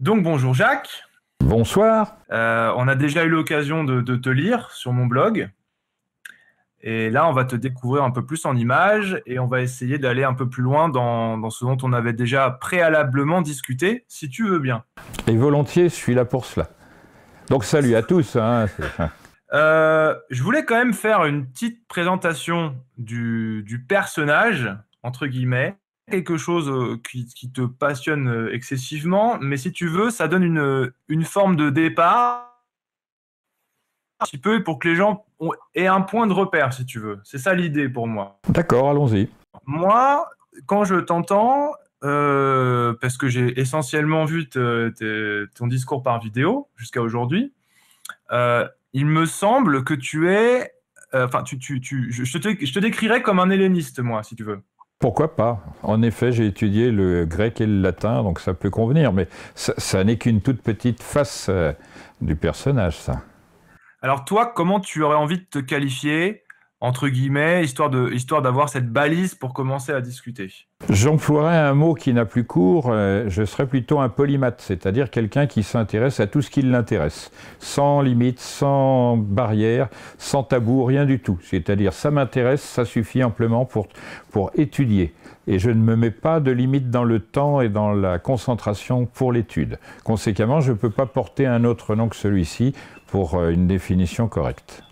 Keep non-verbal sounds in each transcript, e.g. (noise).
Donc bonjour Jacques. Bonsoir. Euh, on a déjà eu l'occasion de, te lire sur mon blog. Et là, on va te découvrir un peu plus en images et on va essayer d'aller un peu plus loin dans, ce dont on avait déjà préalablement discuté, si tu veux bien. Et volontiers, je suis là pour cela. Donc salut à tous. Hein. Euh, je voulais quand même faire une petite présentation du personnage, entre guillemets, quelque chose euh, qui, te passionne euh, excessivement, mais si tu veux, ça donne une, une forme de départ un petit peu pour que les gens aient un point de repère, si tu veux. C'est ça l'idée pour moi. D'accord, allons-y. Moi, quand je t'entends, euh, parce que j'ai essentiellement vu ton discours par vidéo jusqu'à aujourd'hui, il me semble que tu es... Enfin, je, te, je te décrirais comme un helléniste, moi, si tu veux. Pourquoi pas En effet, j'ai étudié le grec et le latin, donc ça peut convenir, mais ça, n'est qu'une toute petite face euh, du personnage, ça. Alors toi, comment tu aurais envie de te qualifier entre guillemets, histoire d'avoir cette balise pour commencer à discuter. J'emploierais un mot qui n'a plus cours, euh, je serais plutôt un polymathe, c'est-à-dire quelqu'un qui s'intéresse à tout ce qui l'intéresse, sans limite, sans barrière, sans tabou, rien du tout. C'est-à-dire ça m'intéresse, ça suffit amplement pour, pour étudier. Et je ne me mets pas de limite dans le temps et dans la concentration pour l'étude. Conséquemment, je ne peux pas porter un autre nom que celui-ci pour euh, une définition correcte.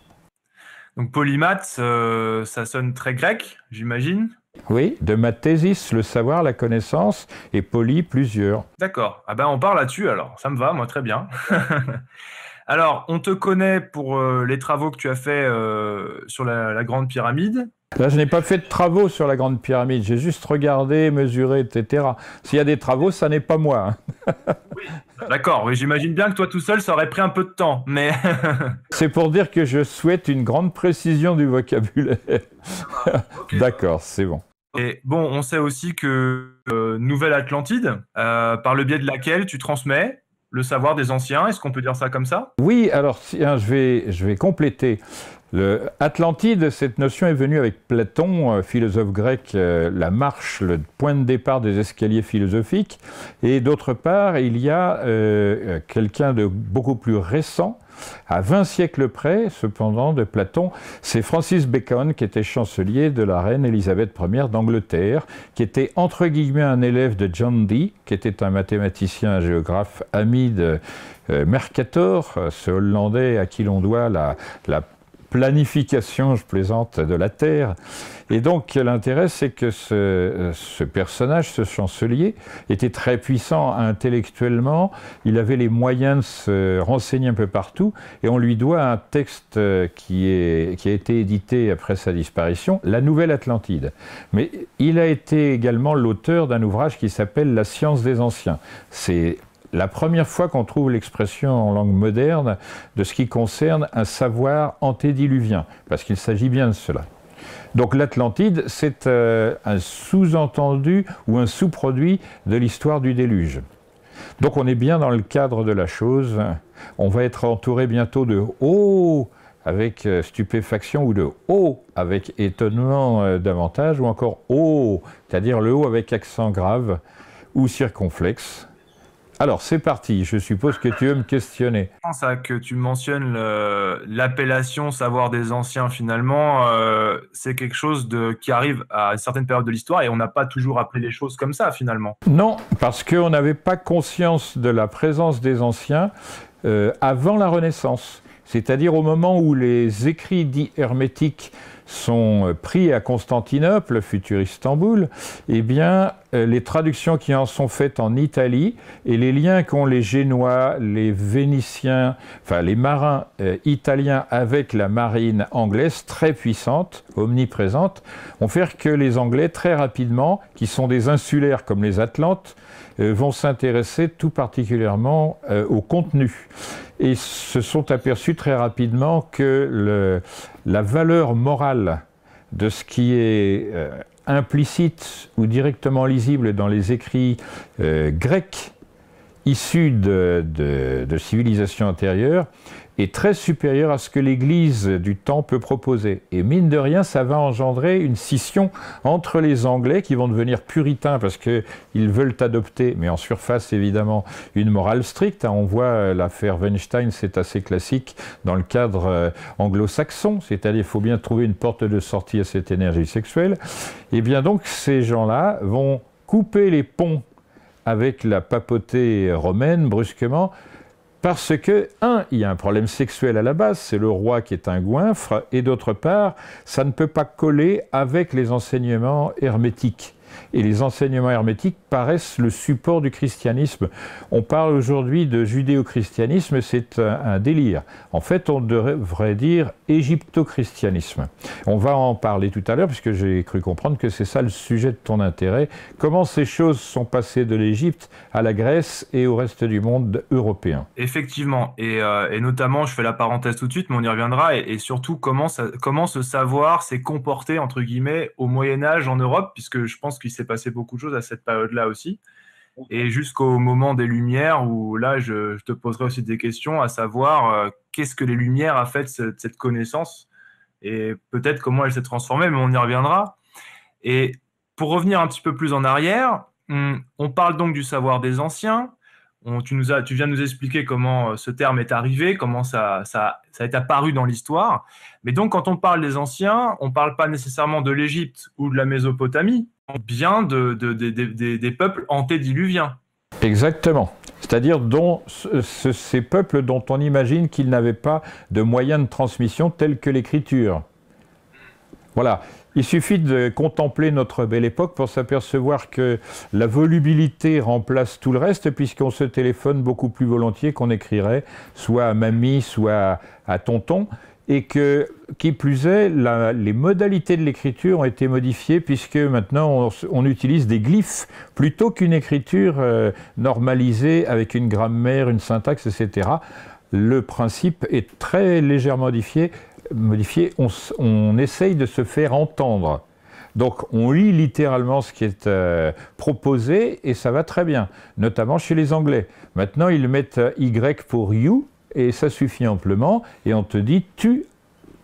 Donc polymath, euh, ça sonne très grec, j'imagine. Oui, de ma le savoir, la connaissance, et poly, plusieurs. D'accord. Ah ben on parle là-dessus alors. Ça me va, moi très bien. (laughs) alors, on te connaît pour euh, les travaux que tu as faits euh, sur la, Grande Pyramide. Là, je n'ai pas fait de travaux sur la Grande Pyramide. J'ai juste regardé, mesuré, etc. S'il y a des travaux, ça n'est pas moi. Hein. oui. D'accord, oui, j'imagine bien que toi tout seul, ça aurait pris un peu de temps, mais... (laughs) C'est pour dire que je souhaite une grande précision du vocabulaire. Ah, (laughs) D'accord, c'est bon. Et bon, on sait aussi que euh, Nouvelle Atlantide, euh, par le biais de laquelle tu transmets le savoir des anciens, est-ce qu'on peut dire ça comme ça Oui, alors si, hein, je, vais, je vais compléter. Le Atlantide, cette notion est venue avec Platon, philosophe grec, euh, la marche, le point de départ des escaliers philosophiques. Et d'autre part, il y a euh, quelqu'un de beaucoup plus récent, à 20 siècles près, cependant, de Platon, c'est Francis Bacon qui était chancelier de la reine Élisabeth Ier d'Angleterre, qui était entre guillemets un élève de John Dee, qui était un mathématicien, un géographe ami de euh, Mercator, ce Hollandais à qui l'on doit la, la planification, je plaisante, de la Terre. Et donc l'intérêt, c'est que euh, ce, personnage, ce chancelier, était très puissant intellectuellement, il avait les moyens de se renseigner un peu partout, et on lui doit un texte euh, qui, qui a été édité après sa disparition, La Nouvelle Atlantide. Mais il a été également l'auteur d'un ouvrage qui s'appelle La science des anciens. C'est la première fois qu'on trouve l'expression en langue moderne de ce qui concerne un savoir antédiluvien, parce qu'il s'agit bien de cela. Donc l'Atlantide, c'est euh, un sous-entendu ou un sous-produit de l'histoire du déluge. Donc on est bien dans le cadre de la chose. On va être entouré bientôt de oh avec euh, stupéfaction ou de oh avec étonnement euh, davantage ou encore oh, c'est-à-dire le oh » avec accent grave ou circonflexe. Alors, c'est parti. Je suppose que tu veux me questionner. Je pense à que tu mentionnes l'appellation savoir des anciens, finalement, euh, c'est quelque chose de, qui arrive à certaines périodes de l'histoire et on n'a pas toujours appelé les choses comme ça, finalement. Non, parce qu'on n'avait pas conscience de la présence des anciens euh, avant la Renaissance. C'est-à-dire au moment où les écrits dits hermétiques sont euh, pris à Constantinople, futur Istanbul, eh bien, euh, les traductions qui en sont faites en Italie et les liens qu'ont les Génois, les Vénitiens, enfin les marins euh, italiens avec la marine anglaise, très puissante, omniprésente, vont faire que les Anglais, très rapidement, qui sont des insulaires comme les Atlantes, vont s'intéresser tout particulièrement au contenu. Et se sont aperçus très rapidement que le, la valeur morale de ce qui est euh, implicite ou directement lisible dans les écrits euh, grecs issus de civilisations antérieures est très supérieur à ce que l'Église du temps peut proposer. Et mine de rien, ça va engendrer une scission entre les Anglais qui vont devenir puritains parce qu'ils veulent adopter, mais en surface évidemment, une morale stricte. On voit euh, l'affaire Weinstein, c'est assez classique dans le cadre euh, anglo-saxon, c'est-à-dire il faut bien trouver une porte de sortie à cette énergie sexuelle. Et eh bien donc ces gens-là vont couper les ponts avec la papauté romaine brusquement parce que, un, il y a un problème sexuel à la base, c'est le roi qui est un goinfre, et d'autre part, ça ne peut pas coller avec les enseignements hermétiques. Et les enseignements hermétiques paraissent le support du christianisme. On parle aujourd'hui de judéo-christianisme, c'est un, délire. En fait, on devrait dire égypto-christianisme. On va en parler tout à l'heure, puisque j'ai cru comprendre que c'est ça le sujet de ton intérêt. Comment ces choses sont passées de l'Égypte à la Grèce et au reste du monde européen Effectivement, et, euh, notamment, je fais la parenthèse tout de suite, mais on y reviendra, et, surtout comment, comment ce savoir s'est comporté, entre guillemets, au Moyen Âge en Europe, puisque je pense qu'il s'est passé beaucoup de choses à cette période-là là aussi. Et jusqu'au moment des Lumières, où là, je, te poserai aussi des questions, à savoir euh, qu'est-ce que les Lumières a fait de cette, connaissance et peut-être comment elle s'est transformée, mais on y reviendra. Et pour revenir un petit peu plus en arrière, hum, on parle donc du savoir des anciens. On, tu, nous as, tu viens de nous expliquer comment euh, ce terme est arrivé, comment ça, ça, ça est apparu dans l'histoire. Mais donc, quand on parle des anciens, on ne parle pas nécessairement de l'Égypte ou de la Mésopotamie, bien des peuples antédiluviens. Exactement. C'est-à-dire dont ces peuples dont on imagine qu'ils n'avaient pas de moyens de transmission tels que l'écriture. Voilà. Il suffit de contempler notre belle époque pour s'apercevoir que la volubilité remplace tout le reste, puisqu'on se téléphone beaucoup plus volontiers qu'on écrirait, soit à mamie, soit à tonton et que, qui plus est, les modalités de l'écriture ont été modifiées puisque maintenant on, utilise des glyphes plutôt qu'une écriture euh, normalisée avec une grammaire, une syntaxe, etc. Le principe est très légèrement modifié. modifié on, essaye de se faire entendre. Donc on lit littéralement ce qui est euh, proposé et ça va très bien, notamment chez les Anglais. Maintenant ils mettent euh, Y pour you, et ça suffit amplement, et on te dit tu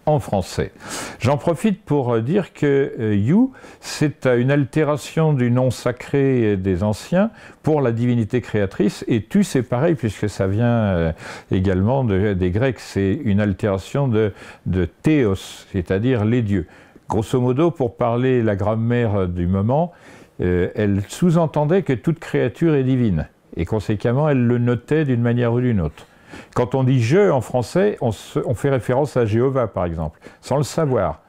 en français. J'en profite pour euh, dire que euh, you, c'est une altération du nom sacré euh, des anciens pour la divinité créatrice, et tu, c'est pareil, puisque ça vient également des Grecs, c'est une altération de, de théos, c'est-à-dire les dieux. Grosso modo, pour parler la grammaire du moment, elle sous-entendait que toute créature est divine, et conséquemment, elle le notait d'une manière ou d'une autre. Quand on dit je en français, on, fait référence à Jéhovah, par exemple, sans le savoir.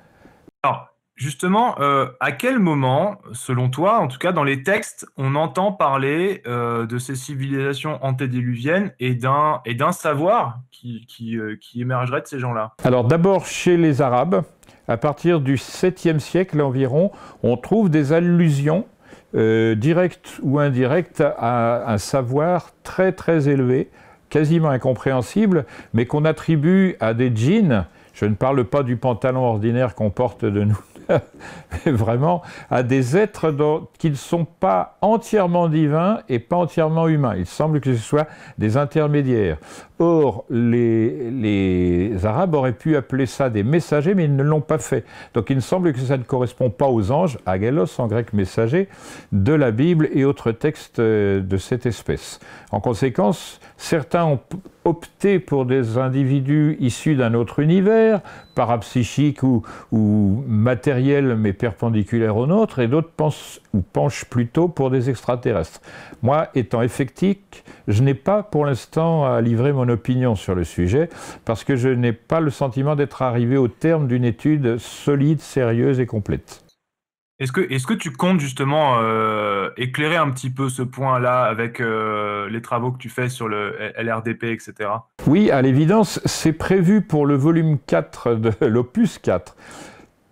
Alors, justement, euh, à quel moment, selon toi, en tout cas dans les textes, on entend parler euh, de ces civilisations antédiluviennes et d'un, et d'un savoir qui, qui, euh, qui émergerait de ces gens-là Alors d'abord chez les Arabes, à partir du 7e siècle environ, on trouve des allusions directes ou indirectes à un savoir très très élevé, quasiment incompréhensible, mais qu'on attribue à des jeans. Je ne parle pas du pantalon ordinaire qu'on porte de nous, (laughs) mais vraiment à des êtres qui ne sont pas entièrement divins et pas entièrement humains. Il semble que ce soit des intermédiaires. Or, les, Arabes auraient pu appeler ça des messagers, mais ils ne l'ont pas fait. Donc il me semble que ça ne correspond pas aux anges, agelos en grec messager, de la Bible et autres textes euh, de cette espèce. En conséquence, Certains ont opté pour des individus issus d'un autre univers, parapsychiques ou, ou matériel mais perpendiculaire au nôtre, et d'autres pensent ou penchent plutôt pour des extraterrestres. Moi, étant effectique, je n'ai pas pour l'instant à livrer mon opinion sur le sujet, parce que je n'ai pas le sentiment d'être arrivé au terme d'une étude solide, sérieuse et complète. Est-ce que, est que tu comptes justement euh, éclairer un petit peu ce point-là avec euh, les travaux que tu fais sur le LRDP, etc. Oui, à l'évidence, c'est prévu pour le volume 4 de (laughs) l'opus 4.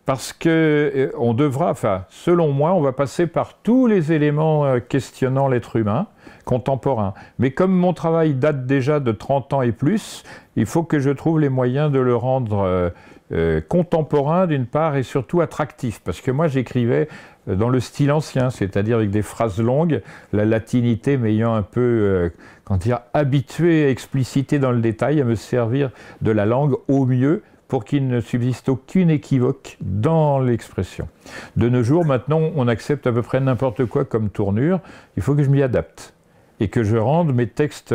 Parce que euh, on devra, enfin, selon moi, on va passer par tous les éléments questionnant l'être humain contemporain. Mais comme mon travail date déjà de 30 ans et plus, il faut que je trouve les moyens de le rendre. Euh, contemporain d'une part et surtout attractif. Parce que moi j'écrivais euh, dans le style ancien, c'est-à-dire avec des phrases longues, la latinité m'ayant un peu, euh, dire, habitué à expliciter dans le détail, à me servir de la langue au mieux pour qu'il ne subsiste aucune équivoque dans l'expression. De nos jours, maintenant, on accepte à peu près n'importe quoi comme tournure. Il faut que je m'y adapte et que je rende mes textes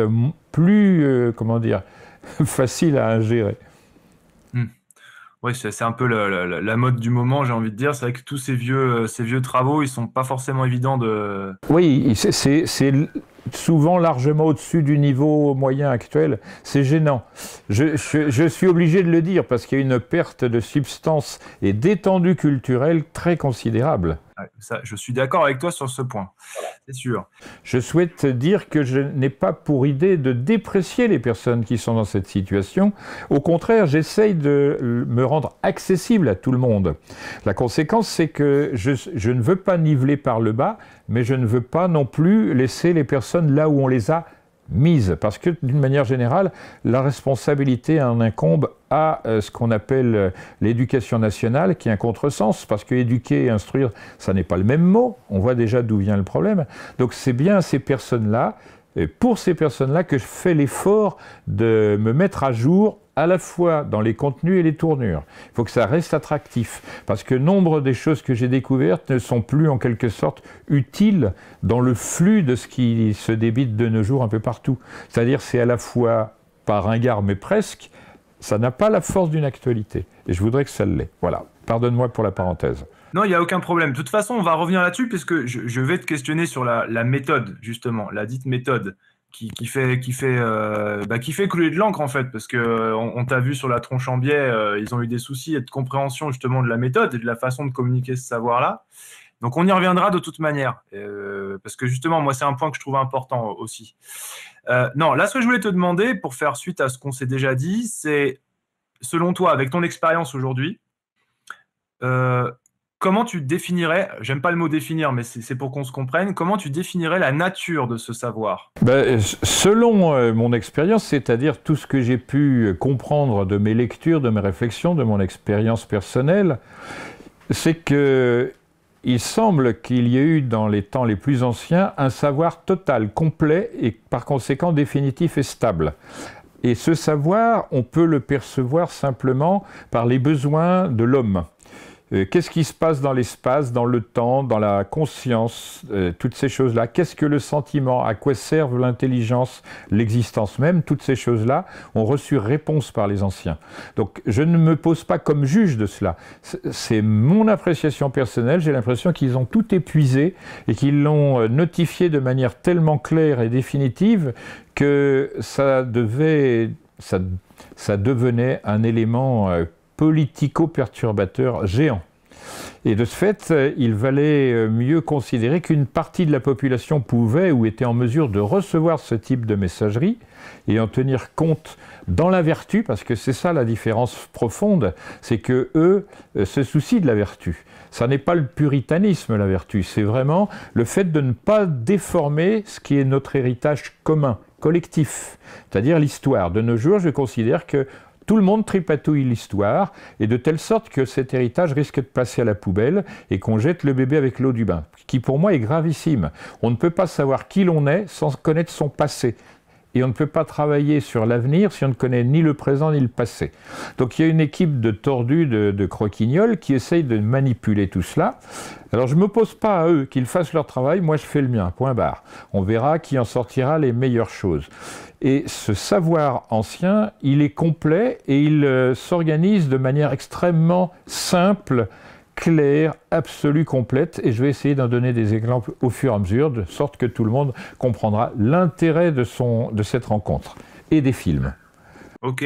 plus, comment dire, (laughs) faciles à ingérer. Oui, c'est un peu la, mode du moment, j'ai envie de dire. C'est vrai que tous ces vieux, euh, travaux, ils sont pas forcément évidents de. Oui, c'est- souvent largement au-dessus du niveau moyen actuel. C'est gênant. je suis obligé de le dire parce qu'il y a une perte de substance et d'étendue culturelle très considérable je suis d'accord avec toi sur ce point, c'est sûr. Je souhaite dire que je n'ai pas pour idée de déprécier les personnes qui sont dans cette situation. Au contraire, j'essaye de me rendre accessible à tout le monde. La conséquence, c'est que je ne veux pas niveler par le bas, mais je ne veux pas non plus laisser les personnes là où on les a mise, parce que d'une manière générale, la responsabilité en incombe à euh, ce qu'on appelle euh, l'éducation nationale, qui est un contresens, parce que éduquer et instruire, ça n'est pas le même mot, on voit déjà d'où vient le problème. Donc c'est bien ces personnes-là, et pour ces personnes-là, que je fais l'effort de me mettre à jour à la fois dans les contenus et les tournures. Il faut que ça reste attractif, parce que nombre des choses que j'ai découvertes ne sont plus en quelque sorte utiles dans le flux de ce qui se débite de nos jours un peu partout. C'est-à-dire c'est à la fois un ringard mais presque, ça n'a pas la force d'une actualité. Et je voudrais que ça l'ait. Voilà, pardonne-moi pour la parenthèse. Non, il n'y a aucun problème. De toute façon, on va revenir là-dessus, puisque je, vais te questionner sur la méthode, justement, la dite méthode qui, fait qui fait euh, bah, qui fait couler de l'encre en fait parce que euh, on, t'a vu sur la tronche en biais euh, ils ont eu des soucis et de compréhension justement de la méthode et de la façon de communiquer ce savoir là donc on y reviendra de toute manière parce que justement moi c'est un point que je trouve important aussi non là ce que je voulais te demander pour faire suite à ce qu'on s'est déjà dit c'est selon toi avec ton expérience aujourd'hui comment tu définirais, j'aime pas le mot définir, mais c'est pour qu'on se comprenne, comment tu définirais la nature de ce savoir ben, euh, Selon euh, mon expérience, c'est-à-dire tout ce que j'ai pu euh, comprendre de mes lectures, de mes réflexions, de mon expérience personnelle, c'est que il semble qu'il y ait eu dans les temps les plus anciens un savoir total, complet et par conséquent définitif et stable. Et ce savoir, on peut le percevoir simplement par les besoins de l'homme. Euh, qu'est-ce qui se passe dans l'espace, dans le temps, dans la conscience, euh, toutes ces choses-là Qu'est-ce que le sentiment À quoi servent l'intelligence, l'existence même Toutes ces choses-là ont reçu réponse par les anciens. Donc je ne me pose pas comme juge de cela. C'est mon appréciation personnelle. J'ai l'impression qu'ils ont tout épuisé et qu'ils l'ont euh, notifié de manière tellement claire et définitive que ça devait, ça, ça devenait un élément politico-perturbateur géant. Et de ce fait, euh, il valait euh, mieux considérer qu'une partie de la population pouvait ou était en mesure de recevoir ce type de messagerie et en tenir compte dans la vertu, parce que c'est ça la différence profonde, c'est que eux euh, se soucient de la vertu. Ça n'est pas le puritanisme, la vertu, c'est vraiment le fait de ne pas déformer ce qui est notre héritage commun, collectif, c'est-à-dire l'histoire. De nos jours, je considère que tout le monde tripatouille l'histoire, et de telle sorte que cet héritage risque de passer à la poubelle et qu'on jette le bébé avec l'eau du bain, qui pour moi est gravissime. On ne peut pas savoir qui l'on est sans connaître son passé. Et on ne peut pas travailler sur l'avenir si on ne connaît ni le présent ni le passé. Donc il y a une équipe de tordus, de, croquignoles, qui essayent de manipuler tout cela. Alors je ne m'oppose pas à eux, qu'ils fassent leur travail, moi je fais le mien, point barre. On verra qui en sortira les meilleures choses. Et ce savoir ancien, il est complet et il euh, s'organise de manière extrêmement simple claire, absolue, complète, et je vais essayer d'en donner des exemples au fur et à mesure, de sorte que tout le monde comprendra l'intérêt de, de cette rencontre et des films. Ok.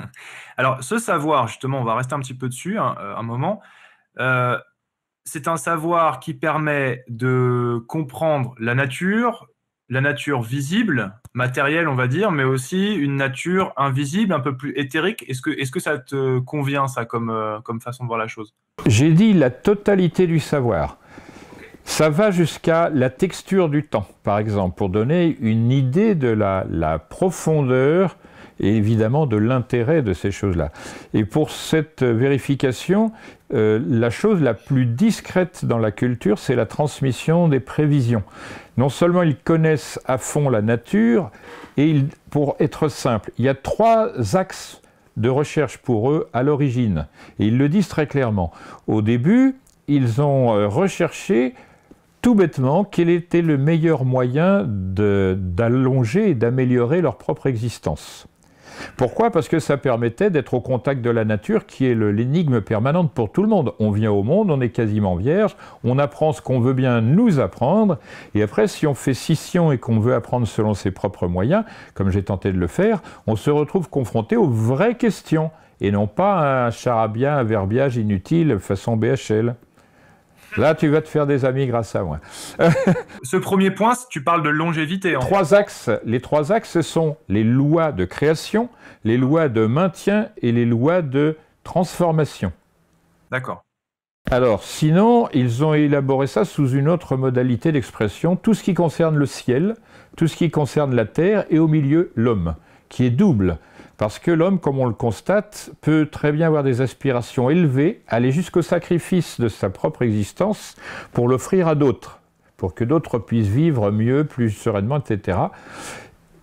(laughs) Alors, ce savoir, justement, on va rester un petit peu dessus hein, euh, un moment. Euh, c'est un savoir qui permet de comprendre la nature, la nature visible, matérielle, on va dire, mais aussi une nature invisible, un peu plus éthérique. Est-ce que, est que ça te convient, ça, comme, euh, comme façon de voir la chose J'ai dit la totalité du savoir. Ça va jusqu'à la texture du temps, par exemple, pour donner une idée de la, la profondeur et évidemment de l'intérêt de ces choses-là. Et pour cette vérification, euh, la chose la plus discrète dans la culture, c'est la transmission des prévisions. Non seulement ils connaissent à fond la nature, et pour être simple, il y a trois axes de recherche pour eux à l'origine. Et ils le disent très clairement. Au début, ils ont euh, recherché tout bêtement quel était le meilleur moyen d'allonger et d'améliorer leur propre existence. Pourquoi Parce que ça permettait d'être au contact de la nature, qui est l'énigme permanente pour tout le monde. On vient au monde, on est quasiment vierge, on apprend ce qu'on veut bien nous apprendre, et après, si on fait scission et qu'on veut apprendre selon ses propres moyens, comme j'ai tenté de le faire, on se retrouve confronté aux vraies questions, et non pas à un charabia, un verbiage inutile façon BHL. Là, tu vas te faire des amis grâce à moi. (laughs) Ce premier point, tu parles de longévité. trois axes. Les trois axes, ce sont les lois de création, les lois de maintien et les lois de transformation. D'accord. Alors, sinon, ils ont élaboré ça sous une autre modalité d'expression, tout ce qui concerne le ciel, tout ce qui concerne la terre et au milieu l'homme, qui est double. Parce que l'homme, comme on le constate, peut très bien avoir des aspirations élevées, aller jusqu'au sacrifice de sa propre existence pour l'offrir à d'autres, pour que d'autres puissent vivre mieux, plus sereinement, etc.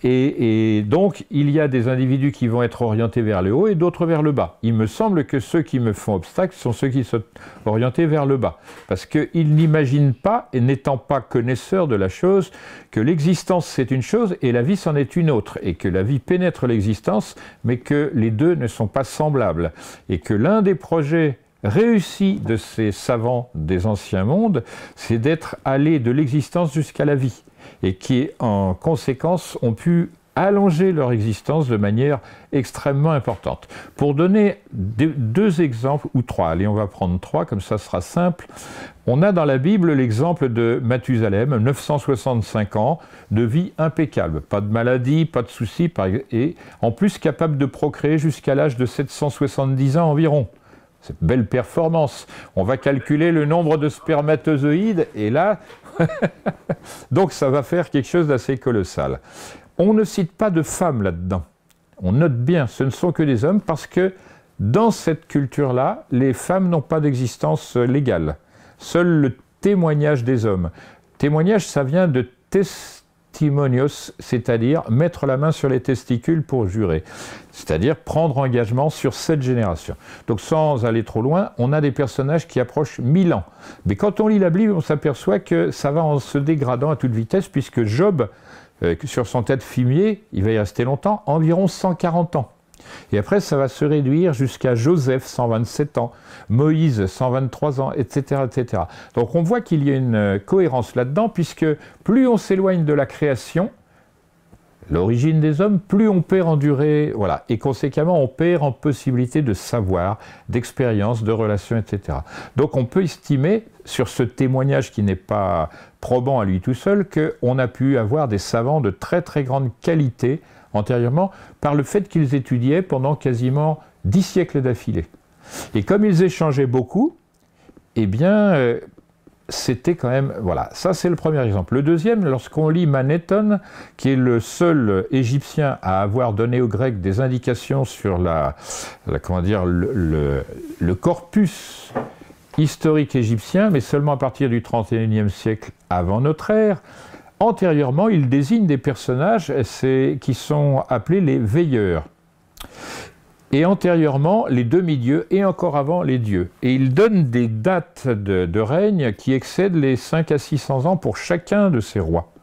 Et, donc, il y a des individus qui vont être orientés vers le haut et d'autres vers le bas. Il me semble que ceux qui me font obstacle sont ceux qui sont orientés vers le bas. Parce qu'ils n'imaginent pas, et n'étant pas connaisseurs de la chose, que l'existence c'est une chose et la vie c'en est une autre. Et que la vie pénètre l'existence, mais que les deux ne sont pas semblables. Et que l'un des projets réussis de ces savants des anciens mondes, c'est d'être allé de l'existence jusqu'à la vie et qui, en conséquence, ont pu allonger leur existence de manière extrêmement importante. Pour donner deux exemples, ou trois, allez, on va prendre trois, comme ça sera simple. On a dans la Bible l'exemple de Mathusalem, 965 ans, de vie impeccable, pas de maladie, pas de soucis, et en plus capable de procréer jusqu'à l'âge de 770 ans environ. Cette belle performance. On va calculer le nombre de spermatozoïdes et là, (laughs) Donc ça va faire quelque chose d'assez colossal. On ne cite pas de femmes là-dedans. On note bien, ce ne sont que des hommes parce que dans cette culture-là, les femmes n'ont pas d'existence légale. Seul le témoignage des hommes. Témoignage, ça vient de tes c'est-à-dire mettre la main sur les testicules pour jurer, c'est-à-dire prendre engagement sur cette génération. Donc sans aller trop loin, on a des personnages qui approchent 1000 ans. Mais quand on lit la Bible, on s'aperçoit que ça va en se dégradant à toute vitesse, puisque Job, euh, sur son tête fumier, il va y rester longtemps, environ 140 ans. Et après, ça va se réduire jusqu'à Joseph, 127 ans, Moïse, 123 ans, etc. etc. Donc on voit qu'il y a une euh, cohérence là-dedans, puisque plus on s'éloigne de la création, l'origine des hommes, plus on perd en durée, voilà, et conséquemment on perd en possibilité de savoir, d'expérience, de relation, etc. Donc on peut estimer, sur ce témoignage qui n'est pas probant à lui tout seul, qu'on a pu avoir des savants de très très grande qualité antérieurement par le fait qu'ils étudiaient pendant quasiment dix siècles d'affilée. Et comme ils échangeaient beaucoup, eh bien, euh, c'était quand même... Voilà, ça c'est le premier exemple. Le deuxième, lorsqu'on lit Manéthon, qui est le seul Égyptien à avoir donné aux Grecs des indications sur la, comment dire, le, corpus historique égyptien, mais seulement à partir du 31e siècle avant notre ère, Antérieurement, il désigne des personnages qui sont appelés les veilleurs. Et antérieurement, les demi-dieux, et encore avant, les dieux. Et il donne des dates de, règne qui excèdent les 5 à 600 ans pour chacun de ces rois.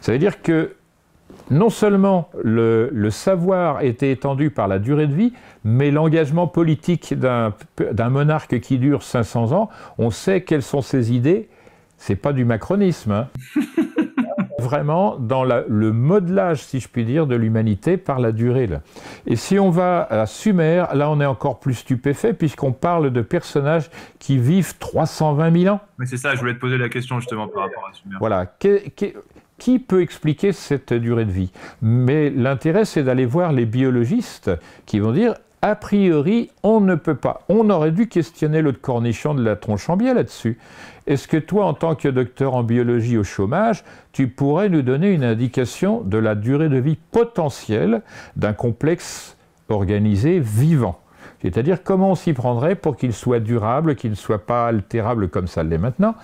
Ça veut dire que non seulement le, savoir était étendu par la durée de vie, mais l'engagement politique d'un monarque qui dure 500 ans, on sait quelles sont ses idées, c'est pas du macronisme. Hein. (laughs) vraiment dans le modelage, si je puis dire, de l'humanité par la durée. Et si on va à Sumer, là on est encore plus stupéfait puisqu'on parle de personnages qui vivent 320 000 ans. Mais c'est ça, je voulais te poser la question justement par rapport à Sumer. Voilà. qui peut expliquer cette durée de vie Mais l'intérêt, c'est d'aller voir les biologistes qui vont dire a priori, on ne peut pas. On aurait dû questionner le cornichon de la tronche en biais là-dessus. Est-ce que toi, en tant que docteur en biologie au chômage, tu pourrais nous donner une indication de la durée de vie potentielle d'un complexe organisé vivant c'est-à-dire comment on s'y prendrait pour qu'il soit durable, qu'il ne soit pas altérable comme ça l'est maintenant.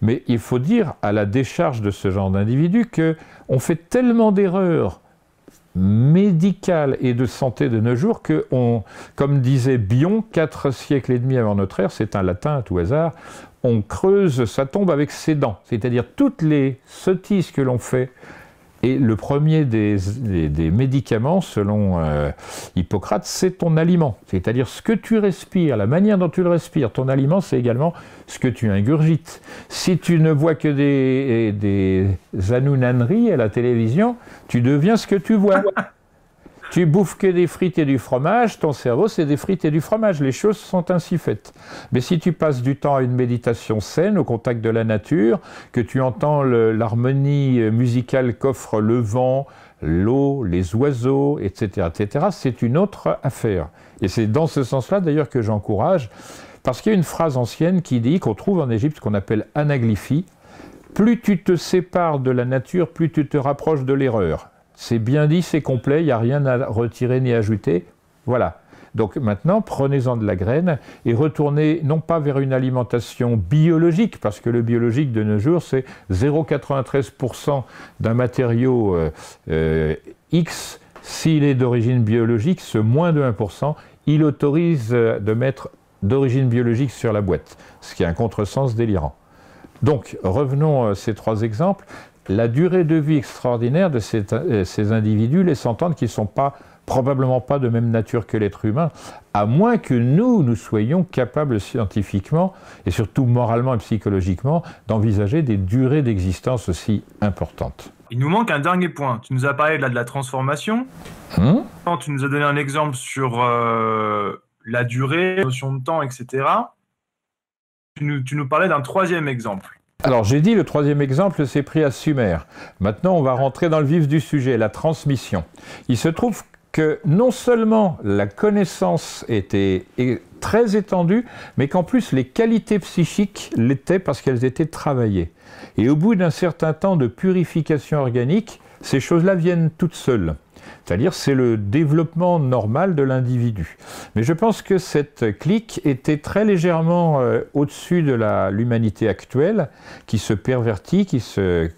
Mais il faut dire à la décharge de ce genre d'individu que on fait tellement d'erreurs médicale et de santé de nos jours que, on, comme disait Bion, quatre siècles et demi avant notre ère, c'est un latin à tout hasard, on creuse sa tombe avec ses dents. C'est-à-dire toutes les sottises que l'on fait et le premier des, médicaments, selon euh, Hippocrate, c'est ton aliment. C'est-à-dire ce que tu respires, la manière dont tu le respires. Ton aliment, c'est également ce que tu ingurgites. Si tu ne vois que des, des à la télévision, tu deviens ce que tu vois. Tu bouffes que des frites et du fromage, ton cerveau c'est des frites et du fromage, les choses sont ainsi faites. Mais si tu passes du temps à une méditation saine, au contact de la nature, que tu entends l'harmonie euh, musicale qu'offre le vent, l'eau, les oiseaux, etc., etc., c'est une autre affaire. Et c'est dans ce sens-là d'ailleurs que j'encourage, parce qu'il y a une phrase ancienne qui dit, qu'on trouve en Égypte, qu'on appelle anaglyphie, plus tu te sépares de la nature, plus tu te rapproches de l'erreur. C'est bien dit, c'est complet, il n'y a rien à retirer ni à ajouter. Voilà. Donc maintenant, prenez-en de la graine et retournez non pas vers une alimentation biologique, parce que le biologique de nos jours, c'est 0,93% d'un matériau euh, euh, X, s'il est d'origine biologique, ce moins de 1%, il autorise euh, de mettre d'origine biologique sur la boîte, ce qui est un contresens délirant. Donc, revenons à ces trois exemples la durée de vie extraordinaire de ces, euh, individus laisse entendre qu'ils ne sont pas probablement pas de même nature que l'être humain, à moins que nous, nous soyons capables scientifiquement et surtout moralement et psychologiquement d'envisager des durées d'existence aussi importantes. Il nous manque un dernier point. Tu nous as parlé de la transformation. Hum Quand tu nous as donné un exemple sur euh, la durée, la notion de temps, etc. tu nous parlais d'un troisième exemple. Alors j'ai dit le troisième exemple s'est pris à Sumer. Maintenant on va rentrer dans le vif du sujet, la transmission. Il se trouve que non seulement la connaissance était très étendue, mais qu'en plus les qualités psychiques l'étaient parce qu'elles étaient travaillées. Et au bout d'un certain temps de purification organique, ces choses-là viennent toutes seules. C'est-à-dire c'est le développement normal de l'individu. Mais je pense que cette clique était très légèrement euh, au-dessus de l'humanité actuelle, qui se pervertit, qui se,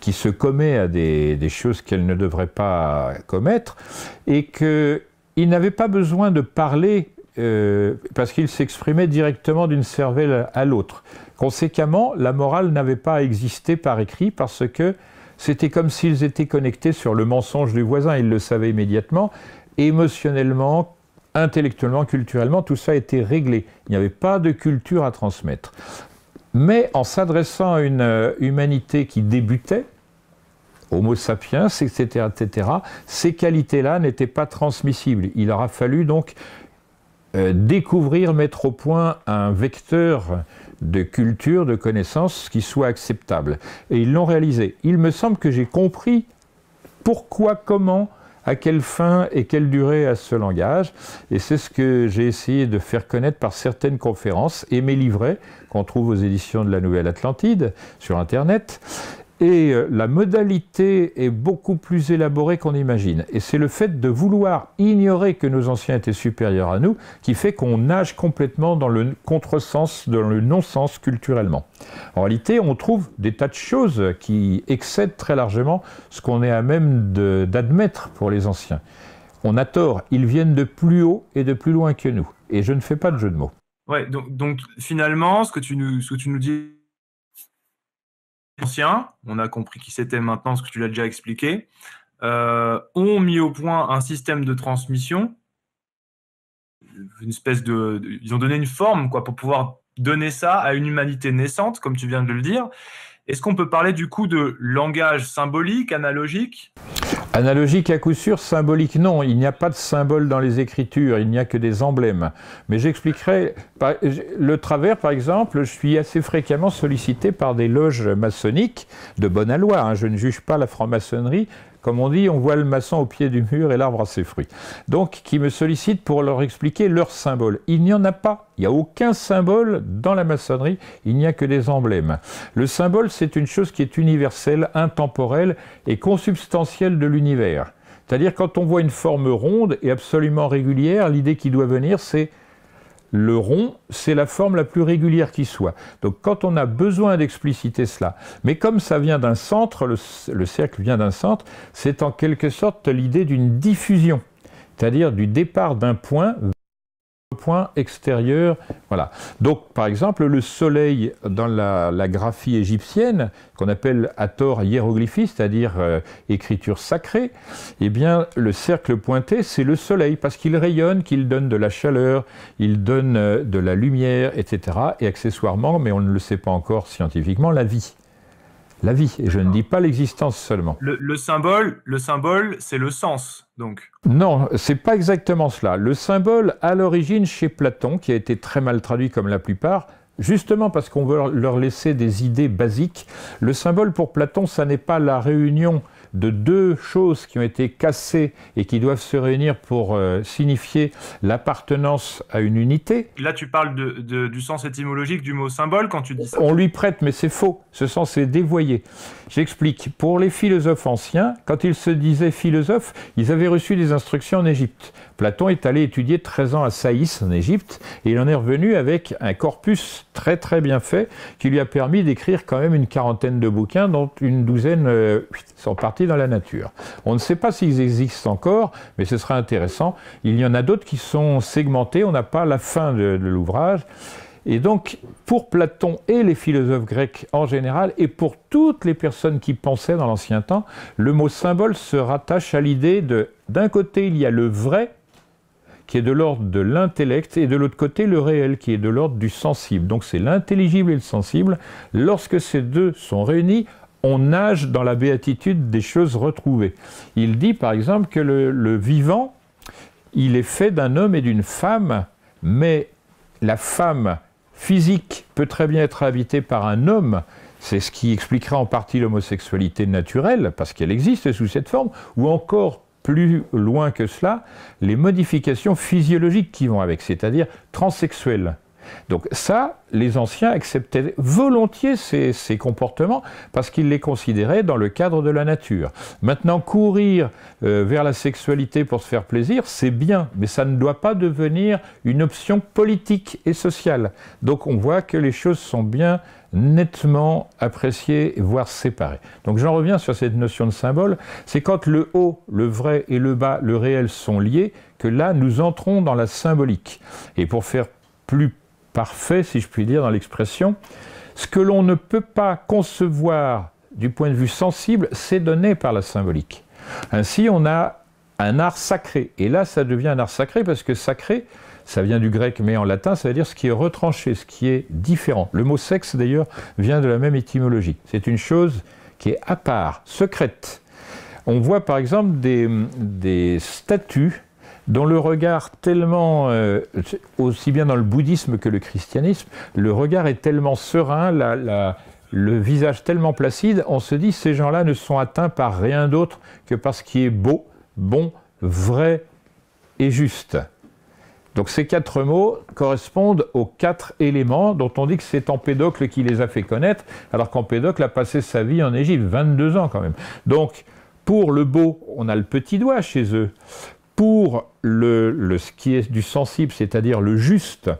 qui se commet à des, choses qu'elle ne devrait pas commettre, et qu'il n'avait pas besoin de parler euh, parce qu'il s'exprimait directement d'une cervelle à l'autre. Conséquemment, la morale n'avait pas existé par écrit parce que c'était comme s'ils étaient connectés sur le mensonge du voisin, ils le savaient immédiatement. Émotionnellement, intellectuellement, culturellement, tout ça était réglé. Il n'y avait pas de culture à transmettre. Mais en s'adressant à une euh, humanité qui débutait, Homo sapiens, etc., etc., ces qualités-là n'étaient pas transmissibles. Il aura fallu donc euh, découvrir, mettre au point un vecteur de culture, de connaissances qui soit acceptable. Et ils l'ont réalisé. Il me semble que j'ai compris pourquoi, comment, à quelle fin et quelle durée à ce langage. Et c'est ce que j'ai essayé de faire connaître par certaines conférences et mes livrets qu'on trouve aux éditions de la Nouvelle Atlantide sur Internet. Et euh, la modalité est beaucoup plus élaborée qu'on imagine. Et c'est le fait de vouloir ignorer que nos anciens étaient supérieurs à nous qui fait qu'on nage complètement dans le contresens, dans le non-sens culturellement. En réalité, on trouve des tas de choses qui excèdent très largement ce qu'on est à même d'admettre pour les anciens. On a tort, ils viennent de plus haut et de plus loin que nous. Et je ne fais pas de jeu de mots. Ouais, donc, donc finalement, ce que tu nous, ce que tu nous dis anciens, on a compris qui c'était maintenant, ce que tu l'as déjà expliqué, euh, ont mis au point un système de transmission, une espèce de, ils ont donné une forme quoi pour pouvoir donner ça à une humanité naissante, comme tu viens de le dire. Est-ce qu'on peut parler du coup de langage symbolique, analogique Analogique à coup sûr, symbolique non, il n'y a pas de symbole dans les écritures, il n'y a que des emblèmes. Mais j'expliquerai, le travers par exemple, je suis assez fréquemment sollicité par des loges maçonniques de bonne aloi, hein. je ne juge pas la franc-maçonnerie, comme on dit, on voit le maçon au pied du mur et l'arbre à ses fruits. Donc, qui me sollicite pour leur expliquer leur symbole. Il n'y en a pas. Il n'y a aucun symbole dans la maçonnerie. Il n'y a que des emblèmes. Le symbole, c'est une chose qui est universelle, intemporelle et consubstantielle de l'univers. C'est-à-dire, quand on voit une forme ronde et absolument régulière, l'idée qui doit venir, c'est le rond, c'est la forme la plus régulière qui soit. Donc quand on a besoin d'expliciter cela, mais comme ça vient d'un centre, le, cercle vient d'un centre, c'est en quelque sorte l'idée d'une diffusion, c'est-à-dire du départ d'un point point extérieur. Voilà. Donc, par exemple, le soleil dans la, graphie égyptienne, qu'on appelle à tort hiéroglyphie, c'est-à-dire euh, écriture sacrée, eh bien, le cercle pointé, c'est le soleil, parce qu'il rayonne, qu'il donne de la chaleur, il donne euh, de la lumière, etc. Et accessoirement, mais on ne le sait pas encore scientifiquement, la vie la vie. Et je ne dis pas l'existence seulement. Le, symbole, le symbole, c'est le sens, donc. Non, c'est pas exactement cela. Le symbole, à l'origine, chez Platon, qui a été très mal traduit comme la plupart, justement parce qu'on veut leur laisser des idées basiques. Le symbole pour Platon, ça n'est pas la réunion de deux choses qui ont été cassées et qui doivent se réunir pour euh, signifier l'appartenance à une unité. Là, tu parles du sens étymologique du mot symbole quand tu dis ça. On lui prête, mais c'est faux. Ce sens est dévoyé. J'explique. Pour les philosophes anciens, quand ils se disaient philosophes, ils avaient reçu des instructions en Égypte. Platon est allé étudier 13 ans à Saïs, en Égypte, et il en est revenu avec un corpus très très bien fait qui lui a permis d'écrire quand même une quarantaine de bouquins, dont une douzaine euh, sont partis dans la nature. On ne sait pas s'ils existent encore, mais ce sera intéressant. Il y en a d'autres qui sont segmentés, on n'a pas la fin de l'ouvrage. Et donc, pour Platon et les philosophes grecs en général, et pour toutes les personnes qui pensaient dans l'ancien temps, le mot symbole se rattache à l'idée de, d'un côté, il y a le vrai, qui est de l'ordre de l'intellect, et de l'autre côté le réel, qui est de l'ordre du sensible. Donc c'est l'intelligible et le sensible. Lorsque ces deux sont réunis, on nage dans la béatitude des choses retrouvées. Il dit par exemple que le, vivant, il est fait d'un homme et d'une femme, mais la femme physique peut très bien être habitée par un homme, c'est ce qui expliquera en partie l'homosexualité naturelle, parce qu'elle existe sous cette forme, ou encore plus loin que cela, les modifications physiologiques qui vont avec, c'est-à-dire transsexuelles. Donc ça, les anciens acceptaient volontiers ces, comportements parce qu'ils les considéraient dans le cadre de la nature. Maintenant, courir euh, vers la sexualité pour se faire plaisir, c'est bien, mais ça ne doit pas devenir une option politique et sociale. Donc on voit que les choses sont bien nettement et voire séparés. Donc j'en reviens sur cette notion de symbole, c'est quand le haut, le vrai et le bas, le réel sont liés, que là nous entrons dans la symbolique. Et pour faire plus parfait, si je puis dire, dans l'expression, ce que l'on ne peut pas concevoir du point de vue sensible, c'est donné par la symbolique. Ainsi, on a un art sacré. Et là, ça devient un art sacré parce que sacré, ça vient du grec, mais en latin, ça veut dire ce qui est retranché, ce qui est différent. Le mot sexe, d'ailleurs, vient de la même étymologie. C'est une chose qui est à part, secrète. On voit par exemple des, statues dont le regard tellement, euh, aussi bien dans le bouddhisme que le christianisme, le regard est tellement serein, le visage tellement placide, on se dit ces gens-là ne sont atteints par rien d'autre que par ce qui est beau, bon, vrai et juste. Donc ces quatre mots correspondent aux quatre éléments dont on dit que c'est Empédocle qui les a fait connaître, alors qu'Empédocle a passé sa vie en Égypte, 22 ans quand même. Donc pour le beau, on a le petit doigt chez eux. Pour le, ce qui est du sensible, c'est-à-dire le juste,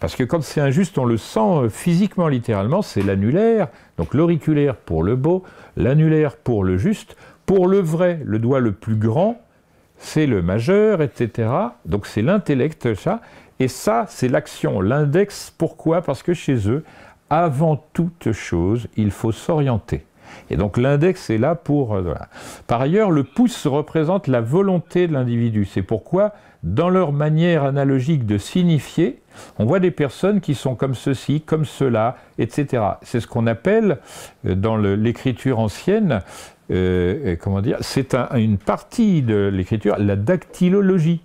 parce que quand c'est injuste, on le sent euh, physiquement, littéralement, c'est l'annulaire, donc l'auriculaire pour le beau, l'annulaire pour le juste, pour le vrai, le doigt le plus grand, c'est le majeur, etc. Donc c'est l'intellect, ça. Et ça, c'est l'action, l'index. Pourquoi Parce que chez eux, avant toute chose, il faut s'orienter. Et donc l'index est là pour... Euh, Par ailleurs, le pouce représente la volonté de l'individu. C'est pourquoi, dans leur manière analogique de signifier, on voit des personnes qui sont comme ceci, comme cela, etc. C'est ce qu'on appelle, euh, dans l'écriture ancienne, euh, euh, comment dire, c'est une partie de l'écriture, la dactylologie.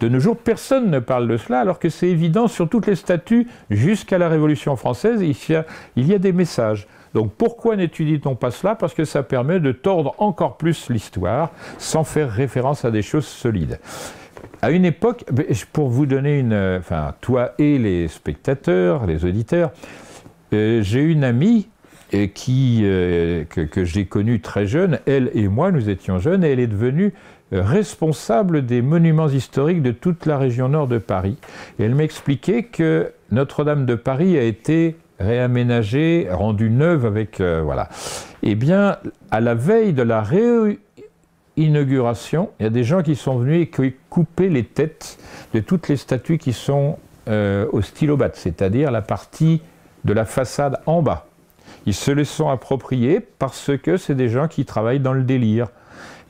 De nos jours, personne ne parle de cela, alors que c'est évident sur toutes les statues jusqu'à la Révolution française, il y a, des messages. Donc pourquoi n'étudie-t-on pas cela Parce que ça permet de tordre encore plus l'histoire sans faire référence à des choses solides. À une époque, ben, pour vous donner une... Euh, enfin, toi et les spectateurs, les auditeurs, j'ai une amie qui, euh, que, j'ai connue très jeune, elle et moi, nous étions jeunes, et elle est devenue euh, responsable des monuments historiques de toute la région nord de Paris. Et elle m'expliquait que Notre-Dame de Paris a été réaménagée, rendue neuve avec... Euh, voilà. Eh bien, à la veille de la réinauguration, il y a des gens qui sont venus et qui ont coupé les têtes de toutes les statues qui sont au stylobate, c'est-à-dire la partie de la façade en bas. Ils se les sont appropriés parce que c'est des gens qui travaillent dans le délire.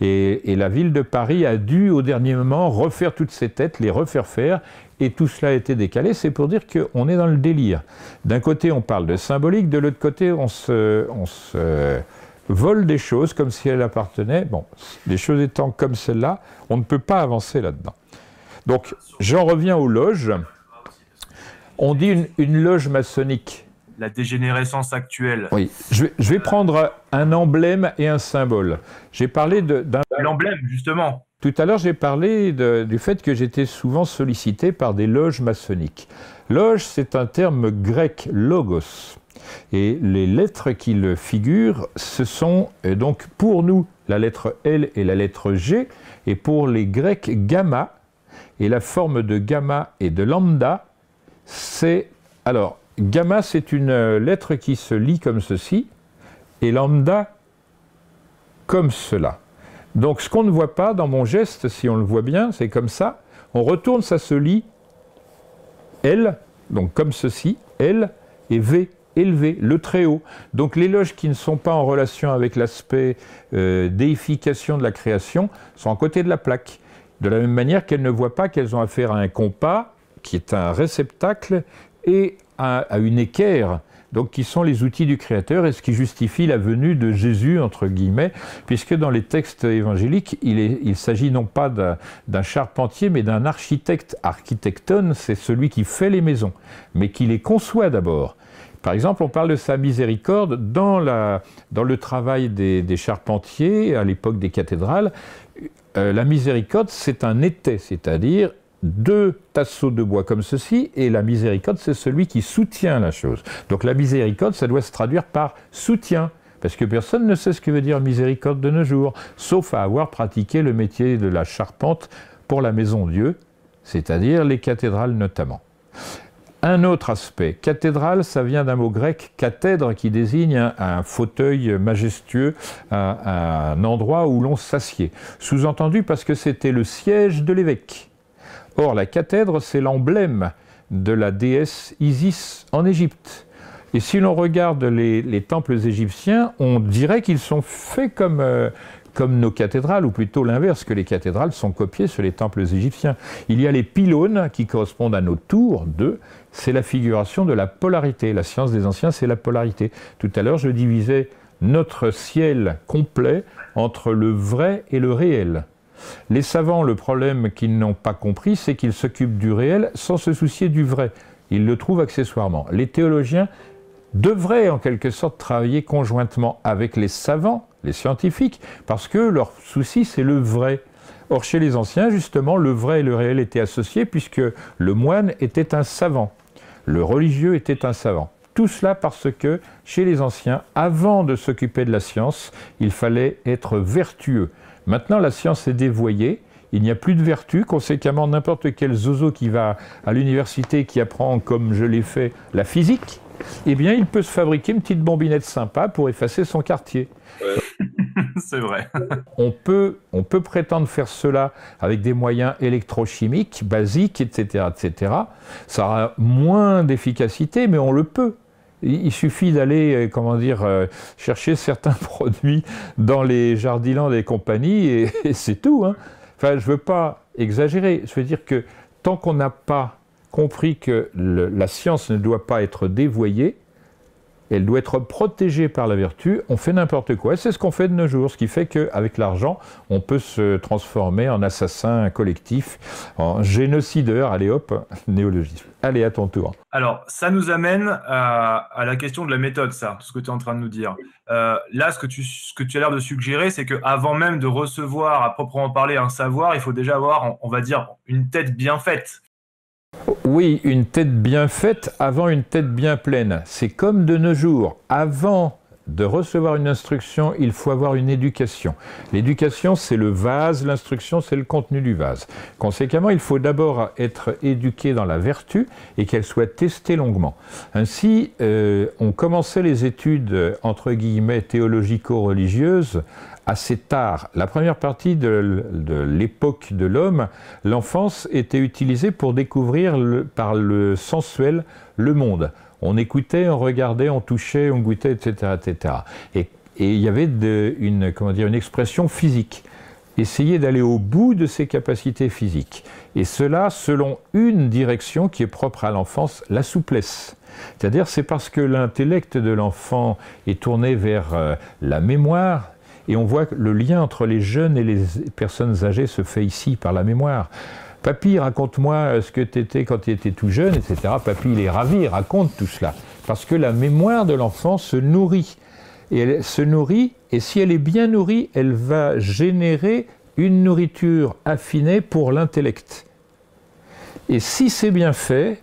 Et, la ville de Paris a dû, au dernier moment, refaire toutes ses têtes, les refaire faire, et tout cela a été décalé. C'est pour dire qu'on est dans le délire. D'un côté, on parle de symbolique, de l'autre côté, on se, on se vole des choses comme si elles appartenaient. Bon, les choses étant comme celles-là, on ne peut pas avancer là-dedans. Donc, j'en reviens aux loges. On dit une loge maçonnique la dégénérescence actuelle. Oui, je vais, prendre un emblème et un symbole. J'ai parlé d'un... Euh, l'emblème, justement. Tout à l'heure, j'ai parlé du fait que j'étais souvent sollicité par des loges maçonniques. Loge, c'est un terme grec, logos. Et les lettres qui le figurent, ce sont euh, donc pour nous la lettre L et la lettre G, et pour les Grecs, gamma. Et la forme de gamma et de lambda, c'est alors Gamma, c'est une euh, lettre qui se lit comme ceci, et lambda comme cela. Donc ce qu'on ne voit pas dans mon geste, si on le voit bien, c'est comme ça. On retourne, ça se lit L, donc comme ceci, L et V élevé, le très haut. Donc les loges qui ne sont pas en relation avec l'aspect euh, déification de la création sont à côté de la plaque. De la même manière qu'elles ne voient pas qu'elles ont affaire à un compas qui est un réceptacle et à, une équerre donc qui sont les outils du Créateur et ce qui justifie la venue de Jésus, entre guillemets, puisque dans les textes évangéliques, il, s'agit non pas d'un charpentier, mais d'un architecte. architectone, c'est celui qui fait les maisons, mais qui les conçoit d'abord. Par exemple, on parle de sa miséricorde dans, le travail des, charpentiers à l'époque des cathédrales. Euh, la miséricorde, c'est un été, c'est-à-dire deux tasseaux de bois comme ceci, et la miséricorde, c'est celui qui soutient la chose. Donc la miséricorde, ça doit se traduire par soutien, parce que personne ne sait ce que veut dire miséricorde de nos jours, sauf à avoir pratiqué le métier de la charpente pour la maison Dieu, c'est-à-dire les cathédrales notamment. Un autre aspect, cathédrale, ça vient d'un mot grec, cathèdre, qui désigne un, fauteuil majestueux, un endroit où l'on s'assied. Sous-entendu parce que c'était le siège de l'évêque. Or, la cathèdre, c'est l'emblème de la déesse Isis en Égypte. Et si l'on regarde les, temples égyptiens, on dirait qu'ils sont faits comme, euh, comme nos cathédrales, ou plutôt l'inverse, que les cathédrales sont copiées sur les temples égyptiens. Il y a les pylônes qui correspondent à nos tours, deux, c'est la figuration de la polarité. La science des anciens, c'est la polarité. Tout à l'heure, je divisais notre ciel complet entre le vrai et le réel. Les savants, le problème qu'ils n'ont pas compris, c'est qu'ils s'occupent du réel sans se soucier du vrai. Ils le trouvent accessoirement. Les théologiens devraient en quelque sorte travailler conjointement avec les savants, les scientifiques, parce que leur souci, c'est le vrai. Or, chez les anciens, justement, le vrai et le réel étaient associés, puisque le moine était un savant, le religieux était un savant. Tout cela parce que chez les anciens, avant de s'occuper de la science, il fallait être vertueux. Maintenant, la science est dévoyée. Il n'y a plus de vertu, conséquemment n'importe quel zozo qui va à l'université qui apprend, comme je l'ai fait, la physique, eh bien il peut se fabriquer une petite bombinette sympa pour effacer son quartier. (laughs) c'est vrai. on, peut, on peut prétendre faire cela avec des moyens électrochimiques, basiques, etc. etc. Ça aura moins d'efficacité, mais on le peut. Il suffit d'aller, euh, comment dire, euh, chercher certains (laughs) produits dans les jardinants des compagnies et, (laughs) c'est tout. Hein. Enfin, je ne veux pas exagérer. Je veux dire que tant qu'on n'a pas compris que la science ne doit pas être dévoyée, elle doit être protégée par la vertu. On fait n'importe quoi. C'est ce qu'on fait de nos jours. Ce qui fait qu'avec l'argent, on peut se transformer en assassin collectif, en génocideur. Allez hop, (laughs) néologisme. Allez, à ton tour. Alors, ça nous amène à, la question de la méthode, ça, ce que tu es en train de nous dire. Euh, là, ce que tu, ce que tu as l'air de suggérer, c'est qu'avant même de recevoir à proprement parler un savoir, il faut déjà avoir, on va dire, une tête bien faite. Oui, une tête bien faite avant une tête bien pleine. C'est comme de nos jours. Avant de recevoir une instruction, il faut avoir une éducation. L'éducation, c'est le vase, l'instruction, c'est le contenu du vase. Conséquemment, il faut d'abord être éduqué dans la vertu et qu'elle soit testée longuement. Ainsi, euh, on commençait les études, entre guillemets, théologico-religieuses assez tard. La première partie de l'époque de l'homme, l'enfance, était utilisée pour découvrir par le sensuel le monde. On écoutait, on regardait, on touchait, on goûtait, etc. etc. Et, il y avait une, comment dire, une expression physique. Essayer d'aller au bout de ses capacités physiques. Et cela selon une direction qui est propre à l'enfance, la souplesse. C'est-à-dire c'est parce que l'intellect de l'enfant est tourné vers euh, la mémoire, et on voit que le lien entre les jeunes et les personnes âgées se fait ici par la mémoire. Papy, raconte-moi euh, ce que tu étais quand tu étais tout jeune, etc. Papy, il est ravi, raconte tout cela. Parce que la mémoire de l'enfant se nourrit. Et elle se nourrit, et si elle est bien nourrie, elle va générer une nourriture affinée pour l'intellect. Et si c'est bien fait,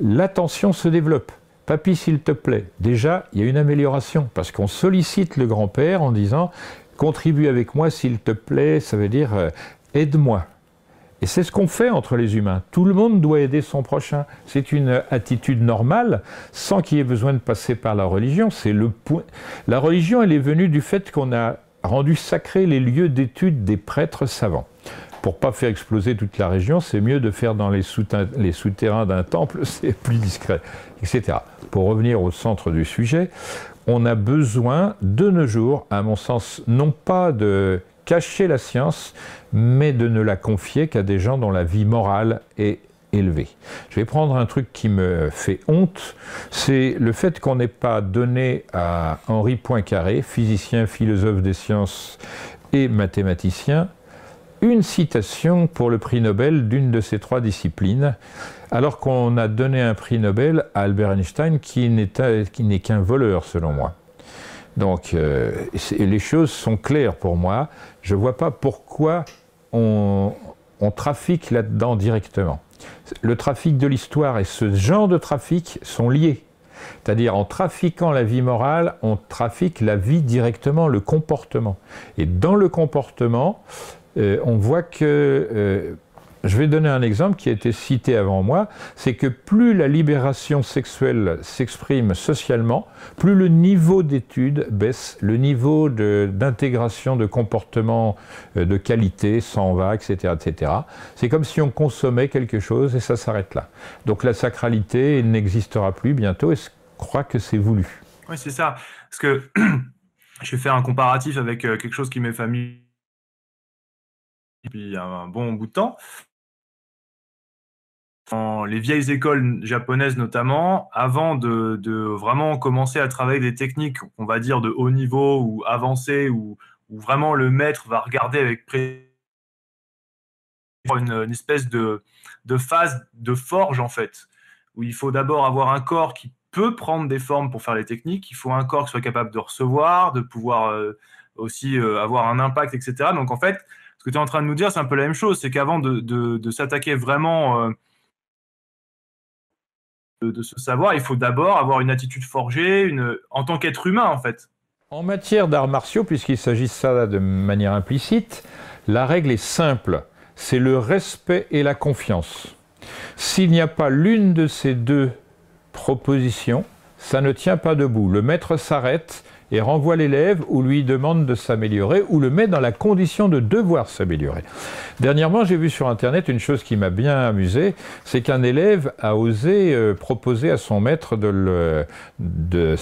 l'attention se développe. Papy, s'il te plaît, déjà, il y a une amélioration, parce qu'on sollicite le grand-père en disant Contribue avec moi, s'il te plaît, ça veut dire euh, aide-moi. Et c'est ce qu'on fait entre les humains. Tout le monde doit aider son prochain. C'est une attitude normale, sans qu'il y ait besoin de passer par la religion. C'est le point. La religion, elle est venue du fait qu'on a rendu sacrés les lieux d'étude des prêtres savants. Pour pas faire exploser toute la région, c'est mieux de faire dans les souterrains d'un temple, (laughs) c'est plus discret etc. Pour revenir au centre du sujet, on a besoin de nos jours, à mon sens, non pas de cacher la science, mais de ne la confier qu'à des gens dont la vie morale est élevée. Je vais prendre un truc qui me fait honte, c'est le fait qu'on n'ait pas donné à Henri Poincaré, physicien, philosophe des sciences et mathématicien, une citation pour le prix Nobel d'une de ces trois disciplines, alors qu'on a donné un prix Nobel à Albert Einstein qui n'est qu'un voleur selon moi. Donc euh, les choses sont claires pour moi. Je ne vois pas pourquoi on, on trafique là-dedans directement. Le trafic de l'histoire et ce genre de trafic sont liés. C'est-à-dire en trafiquant la vie morale, on trafique la vie directement, le comportement. Et dans le comportement, euh, on voit que, euh, je vais donner un exemple qui a été cité avant moi, c'est que plus la libération sexuelle s'exprime socialement, plus le niveau d'études baisse, le niveau d'intégration de, comportement, euh, de qualité s'en va, etc. etc. C'est comme si on consommait quelque chose et ça s'arrête là. Donc la sacralité n'existera plus bientôt et je crois que c'est voulu. Oui, c'est ça. Parce que (clears throat) je vais faire un comparatif avec quelque chose qui m'est familier depuis un bon bout de temps. Dans les vieilles écoles japonaises notamment, avant de, vraiment commencer à travailler des techniques, on va dire, de haut niveau ou avancées, où, vraiment le maître va regarder avec faut une, une, espèce de, phase de forge, en fait, où il faut d'abord avoir un corps qui peut prendre des formes pour faire les techniques, il faut un corps qui soit capable de recevoir, de pouvoir euh, aussi euh, avoir un impact, etc. Donc, en fait, ce que tu es en train de nous dire, c'est un peu la même chose. C'est qu'avant de, s'attaquer vraiment à euh, de, ce savoir, il faut d'abord avoir une attitude forgée une, en tant qu'être humain, en fait. En matière d'arts martiaux, puisqu'il s'agit de ça de manière implicite, la règle est simple. C'est le respect et la confiance. S'il n'y a pas l'une de ces deux propositions, ça ne tient pas debout. Le maître s'arrête, et renvoie l'élève ou lui demande de s'améliorer ou le met dans la condition de devoir s'améliorer. Dernièrement, j'ai vu sur Internet une chose qui m'a bien amusé, c'est qu'un élève a osé euh, proposer à son maître de, de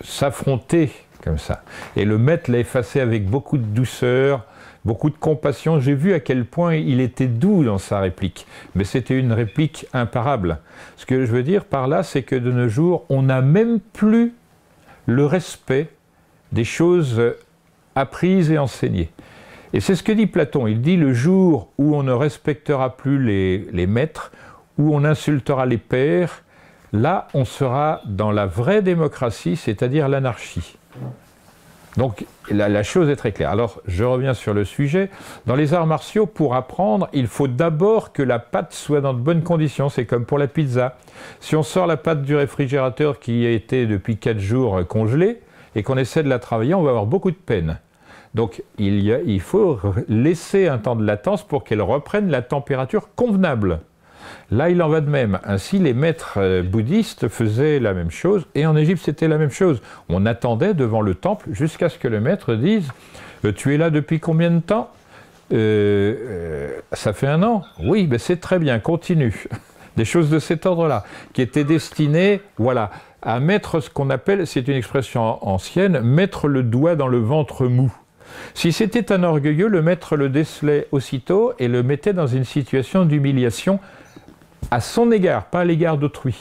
s'affronter comme ça. Et le maître l'a effacé avec beaucoup de douceur, beaucoup de compassion. J'ai vu à quel point il était doux dans sa réplique, mais c'était une réplique imparable. Ce que je veux dire par là, c'est que de nos jours, on n'a même plus le respect des choses apprises et enseignées. Et c'est ce que dit Platon. Il dit le jour où on ne respectera plus les, les maîtres, où on insultera les pères, là on sera dans la vraie démocratie, c'est-à-dire l'anarchie. Donc la, la, chose est très claire. Alors je reviens sur le sujet. Dans les arts martiaux, pour apprendre, il faut d'abord que la pâte soit dans de bonnes conditions. C'est comme pour la pizza. Si on sort la pâte du réfrigérateur qui a été depuis 4 jours congelée, et qu'on essaie de la travailler, on va avoir beaucoup de peine. Donc il, y a, il faut laisser un temps de latence pour qu'elle reprenne la température convenable. Là, il en va de même. Ainsi, les maîtres euh, bouddhistes faisaient la même chose, et en Égypte, c'était la même chose. On attendait devant le temple jusqu'à ce que le maître dise euh, Tu es là depuis combien de temps euh, Ça fait un an Oui, mais ben, c'est très bien, continue. (laughs) Des choses de cet ordre-là, qui étaient destinées, voilà, à mettre ce qu'on appelle, c'est une expression ancienne, mettre le doigt dans le ventre mou. Si c'était un orgueilleux, le maître le décelait aussitôt et le mettait dans une situation d'humiliation à son égard, pas à l'égard d'autrui.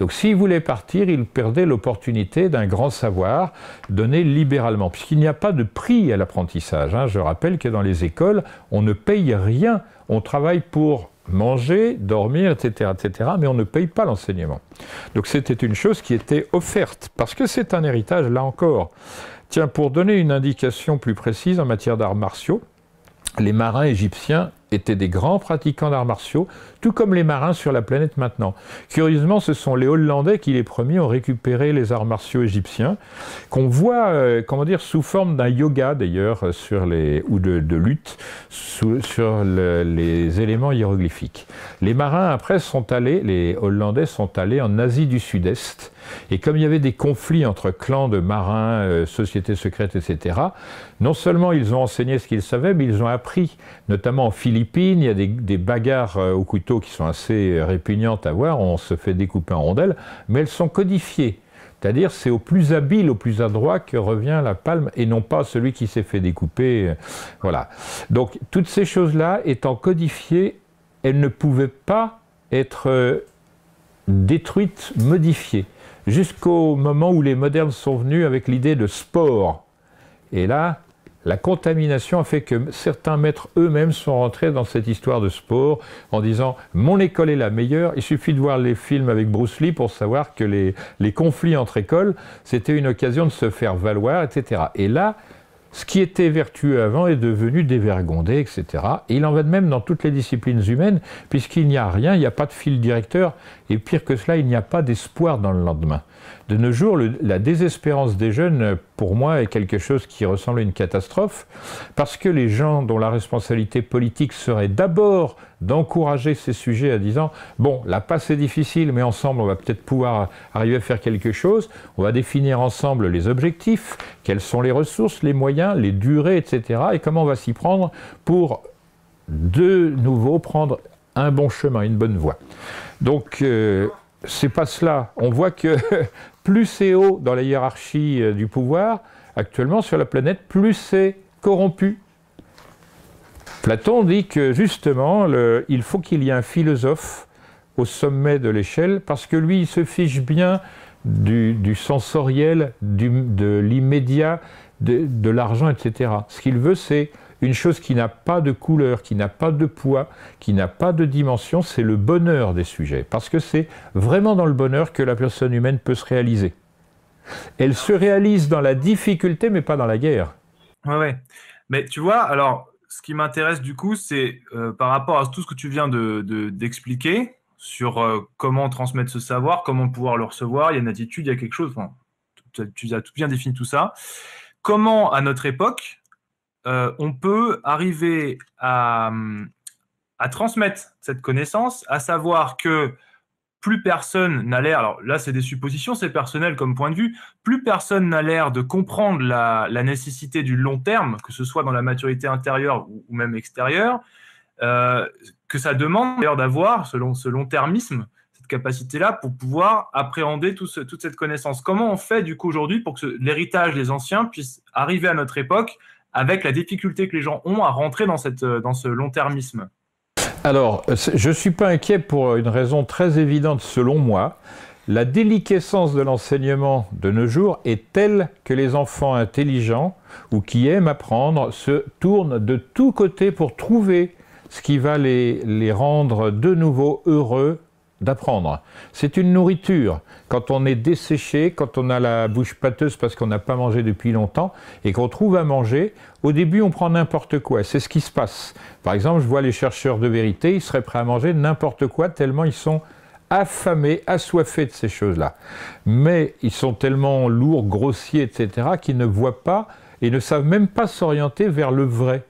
Donc s'il voulait partir, il perdait l'opportunité d'un grand savoir donné libéralement, puisqu'il n'y a pas de prix à l'apprentissage. Hein. Je rappelle que dans les écoles, on ne paye rien, on travaille pour manger, dormir, etc., etc., mais on ne paye pas l'enseignement. Donc c'était une chose qui était offerte, parce que c'est un héritage, là encore. Tiens, pour donner une indication plus précise en matière d'arts martiaux, les marins égyptiens étaient des grands pratiquants d'arts martiaux, tout comme les marins sur la planète maintenant. Curieusement, ce sont les Hollandais qui les premiers ont récupéré les arts martiaux égyptiens, qu'on voit, euh, comment dire, sous forme d'un yoga d'ailleurs, euh, sur les ou de, lutte, sur les éléments hiéroglyphiques. Les marins après sont allés, les Hollandais sont allés en Asie du Sud-Est, et comme il y avait des conflits entre clans de marins, euh, sociétés secrètes, etc., non seulement ils ont enseigné ce qu'ils savaient, mais ils ont appris, notamment en Philippe, il y a des, bagarres euh, au couteau qui sont assez euh, répugnantes à voir, on se fait découper en rondelles, mais elles sont codifiées. C'est-à-dire, c'est au plus habile, au plus adroit que revient la palme et non pas celui qui s'est fait découper. Euh, voilà. Donc, toutes ces choses-là étant codifiées, elles ne pouvaient pas être détruites, modifiées, jusqu'au moment où les modernes sont venus avec l'idée de sport. Et là, la contamination a fait que certains maîtres eux-mêmes sont rentrés dans cette histoire de sport en disant mon école est la meilleure. Il suffit de voir les films avec Bruce Lee pour savoir que les, conflits entre écoles, c'était une occasion de se faire valoir, etc. Et là, ce qui était vertueux avant est devenu dévergondé, etc. il en va de même dans toutes les disciplines humaines, puisqu'il n'y a rien, il n'y a pas de fil directeur, et pire que cela, il n'y a pas d'espoir dans le lendemain. De nos jours, la désespérance des jeunes, pour moi, est quelque chose qui ressemble à une catastrophe, parce que les gens dont la responsabilité politique serait d'abord d'encourager ces sujets à disant bon, la passe est difficile, mais ensemble on va peut-être pouvoir arriver à faire quelque chose. On va définir ensemble les objectifs, quelles sont les ressources, les moyens, les durées, etc. Et comment on va s'y prendre pour de nouveau prendre un bon chemin, une bonne voie. Donc euh, c'est pas cela. On voit que (laughs) plus c'est haut dans la hiérarchie euh, du pouvoir actuellement sur la planète, plus c'est corrompu Platon dit que justement, il faut qu'il y ait un philosophe au sommet de l'échelle, parce que lui, il se fiche bien du, sensoriel, de l'immédiat, de, l'argent, etc. Ce qu'il veut, c'est une chose qui n'a pas de couleur, qui n'a pas de poids, qui n'a pas de dimension, c'est le bonheur des sujets. Parce que c'est vraiment dans le bonheur que la personne humaine peut se réaliser. Elle se réalise dans la difficulté, mais pas dans la guerre. Oui, ouais. Mais tu vois, alors, ce qui m'intéresse du coup, c'est euh, par rapport à tout ce que tu viens d'expliquer de, sur euh, comment transmettre ce savoir, comment pouvoir le recevoir, il y a une attitude, il y a quelque chose, enfin, tu, as tout bien défini tout ça. Comment, à notre époque, euh, on peut arriver à, hum, à transmettre cette connaissance, à savoir que plus personne n'a l'air, alors là c'est des suppositions, c'est personnel comme point de vue, plus personne n'a l'air de comprendre la, nécessité du long terme, que ce soit dans la maturité intérieure ou, même extérieure, euh, que ça demande d'avoir, selon ce long-termisme, cette capacité-là pour pouvoir appréhender toute cette connaissance. Comment on fait du coup aujourd'hui pour que l'héritage des anciens puisse arriver à notre époque avec la difficulté que les gens ont à rentrer dans ce long-termisme alors, euh, je ne suis pas inquiet pour euh, une raison très évidente selon moi. La déliquescence de l'enseignement de nos jours est telle que les enfants intelligents ou qui aiment apprendre se tournent de tous côtés pour trouver ce qui va les, les rendre de nouveau heureux d'apprendre. C'est une nourriture. Quand on est desséché, quand on a la bouche pâteuse parce qu'on n'a pas mangé depuis longtemps et qu'on trouve à manger, au début on prend n'importe quoi. C'est ce qui se passe. Par exemple, je vois les chercheurs de vérité, ils seraient prêts à manger n'importe quoi tellement ils sont affamés, assoiffés de ces choses-là. Mais ils sont tellement lourds, grossiers, etc., qu'ils ne voient pas et ne savent même pas s'orienter vers le vrai.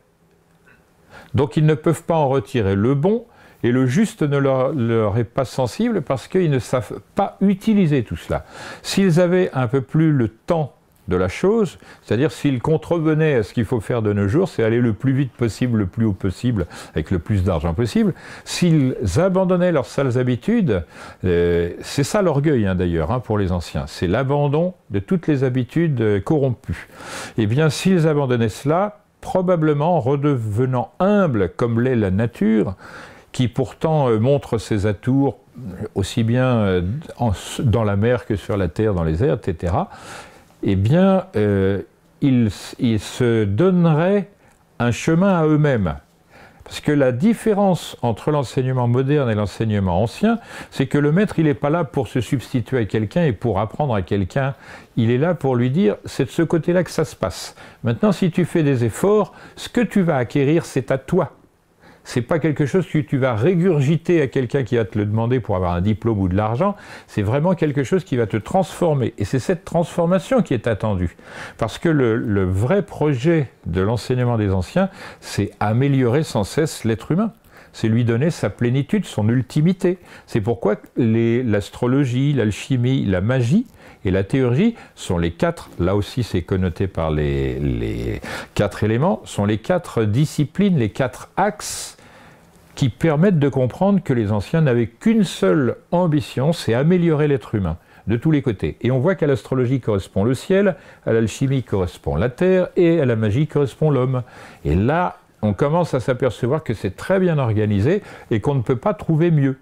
Donc ils ne peuvent pas en retirer le bon, et le juste ne leur, est pas sensible parce qu'ils ne savent pas utiliser tout cela. S'ils avaient un peu plus le temps de la chose, c'est-à-dire s'ils contrevenaient à ce qu'il faut faire de nos jours, c'est aller le plus vite possible, le plus haut possible, avec le plus d'argent possible, s'ils abandonnaient leurs sales habitudes, euh, c'est ça l'orgueil hein, d'ailleurs hein, pour les anciens, c'est l'abandon de toutes les habitudes euh, corrompues. Eh bien s'ils abandonnaient cela, probablement redevenant humbles comme l'est la nature, qui pourtant euh, montre ses atours euh, aussi bien euh, dans la mer que sur la terre, dans les airs, etc., eh bien, ils, se donneraient un chemin à eux-mêmes. Parce que la différence entre l'enseignement moderne et l'enseignement ancien, c'est que le maître, il n'est pas là pour se substituer à quelqu'un et pour apprendre à quelqu'un. Il est là pour lui dire, c'est de ce côté-là que ça se passe. Maintenant, si tu fais des efforts, ce que tu vas acquérir, c'est à toi. C'est pas quelque chose que tu vas régurgiter à quelqu'un qui va te le demander pour avoir un diplôme ou de l'argent. C'est vraiment quelque chose qui va te transformer. Et c'est cette transformation qui est attendue. Parce que le, vrai projet de l'enseignement des anciens, c'est améliorer sans cesse l'être humain c'est lui donner sa plénitude, son ultimité. C'est pourquoi l'astrologie, l'alchimie, la magie et la théurgie sont les quatre, là aussi c'est connoté par les, les quatre éléments, sont les quatre disciplines, les quatre axes qui permettent de comprendre que les anciens n'avaient qu'une seule ambition, c'est améliorer l'être humain de tous les côtés. Et on voit qu'à l'astrologie correspond le ciel, à l'alchimie correspond la terre et à la magie correspond l'homme. Et là, on commence à s'apercevoir que c'est très bien organisé et qu'on ne peut pas trouver mieux.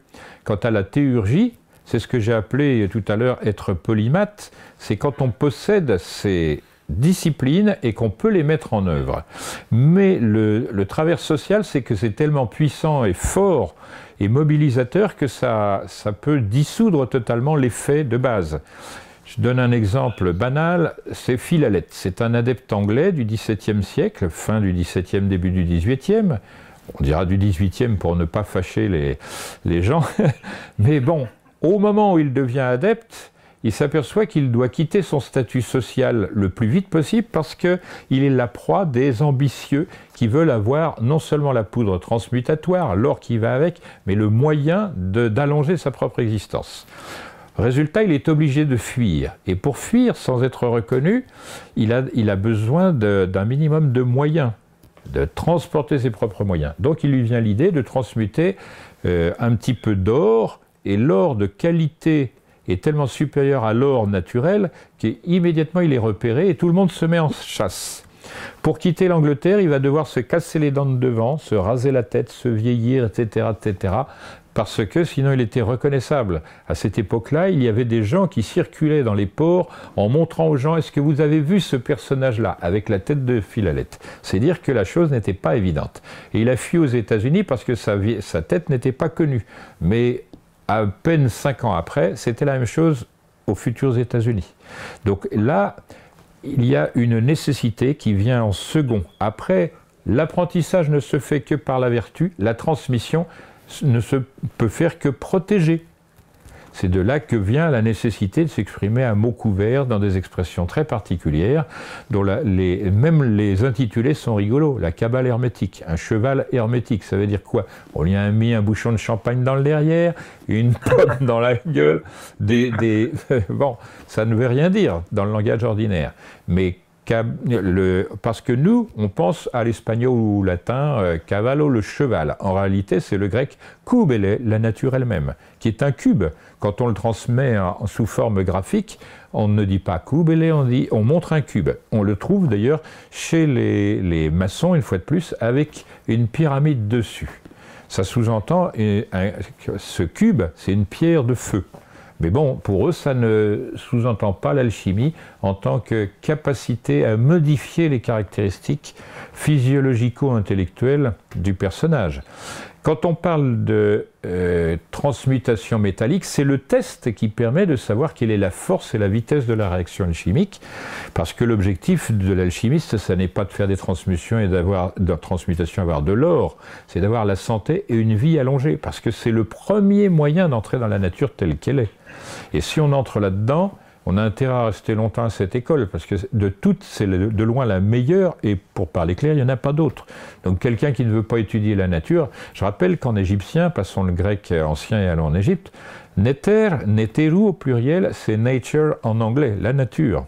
Quant à la théurgie, c'est ce que j'ai appelé tout à l'heure être polymathe, c'est quand on possède ces discipline et qu'on peut les mettre en œuvre. Mais le, travers social, c'est que c'est tellement puissant et fort et mobilisateur que ça, ça peut dissoudre totalement l'effet de base. Je donne un exemple banal, c'est Philalet. C'est un adepte anglais du XVIIe siècle, fin du XVIIe, début du XVIIIe. On dira du XVIIIe pour ne pas fâcher les, les gens. (laughs) Mais bon, au moment où il devient adepte, il s'aperçoit qu'il doit quitter son statut social le plus vite possible parce qu'il est la proie des ambitieux qui veulent avoir non seulement la poudre transmutatoire, l'or qui va avec, mais le moyen d'allonger sa propre existence. Résultat, il est obligé de fuir. Et pour fuir sans être reconnu, il a, besoin d'un minimum de moyens, de transporter ses propres moyens. Donc il lui vient l'idée de transmuter euh, un petit peu d'or, et l'or de qualité est tellement supérieur à l'or naturel qu'immédiatement il est repéré et tout le monde se met en chasse. Pour quitter l'Angleterre, il va devoir se casser les dents de devant, se raser la tête, se vieillir, etc., etc., parce que sinon il était reconnaissable. À cette époque-là, il y avait des gens qui circulaient dans les ports en montrant aux gens est-ce que vous avez vu ce personnage-là avec la tête de Philalette C'est dire que la chose n'était pas évidente. Et il a fui aux États-Unis parce que sa, sa tête n'était pas connue. Mais à peine cinq ans après, c'était la même chose aux futurs États-Unis. Donc là, il y a une nécessité qui vient en second. Après, l'apprentissage ne se fait que par la vertu, la transmission ne se peut faire que protéger c'est de là que vient la nécessité de s'exprimer à mots couverts dans des expressions très particulières, dont même les intitulés sont rigolos. La cabale hermétique, un cheval hermétique, ça veut dire quoi On lui a mis un bouchon de champagne dans le derrière, une (laughs) pomme dans la gueule, des, (laughs) bon, ça ne veut rien dire dans le langage ordinaire. Mais parce que nous, on pense à l'espagnol ou au latin euh, cavallo, le cheval. En réalité, c'est le grec cubele, la nature elle-même qui est un cube. Quand on le transmet sous forme graphique, on ne dit pas cube », on dit on montre un cube. On le trouve d'ailleurs chez les, les maçons, une fois de plus, avec une pyramide dessus. Ça sous-entend ce cube, c'est une pierre de feu. Mais bon, pour eux, ça ne sous-entend pas l'alchimie en tant que capacité à modifier les caractéristiques physiologico-intellectuelles du personnage. Quand on parle de euh, transmutation métallique, c'est le test qui permet de savoir quelle est la force et la vitesse de la réaction alchimique, parce que l'objectif de l'alchimiste, ce n'est pas de faire des transmutations et d'avoir de transmutation, avoir de l'or, c'est d'avoir la santé et une vie allongée, parce que c'est le premier moyen d'entrer dans la nature telle qu'elle est. Et si on entre là-dedans, on a intérêt à rester longtemps à cette école, parce que de toutes, c'est de loin la meilleure, et pour parler clair, il n'y en a pas d'autre. Donc quelqu'un qui ne veut pas étudier la nature, je rappelle qu'en égyptien, passons le grec ancien et allons en Égypte, neter, neteru au pluriel, c'est nature en anglais, la nature.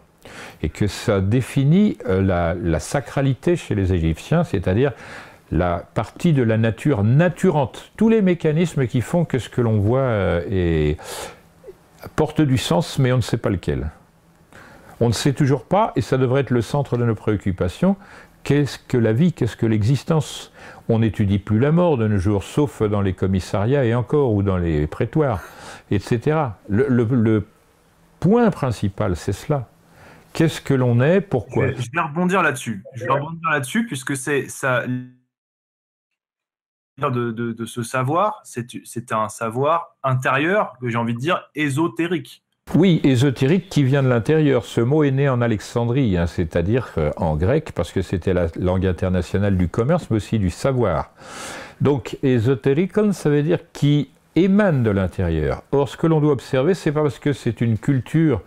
Et que ça définit euh, la, la sacralité chez les Égyptiens, c'est-à-dire la partie de la nature naturante, tous les mécanismes qui font que ce que l'on voit euh, est porte du sens, mais on ne sait pas lequel. On ne sait toujours pas, et ça devrait être le centre de nos préoccupations, qu'est-ce que la vie, qu'est-ce que l'existence On n'étudie plus la mort de nos jours, sauf dans les commissariats et encore, ou dans les prétoires, etc. Le, point principal, c'est cela. Qu'est-ce que l'on est Pourquoi Je vais rebondir là-dessus. Je vais là-dessus, puisque c'est ça de, ce savoir, c'est un savoir intérieur, que j'ai envie de dire ésotérique. Oui, ésotérique qui vient de l'intérieur. Ce mot est né en Alexandrie, hein, c'est-à-dire en grec, parce que c'était la langue internationale du commerce, mais aussi du savoir. Donc, ésotérique, ça veut dire qui émane de l'intérieur. Or, ce que l'on doit observer, c'est pas parce que c'est une culture,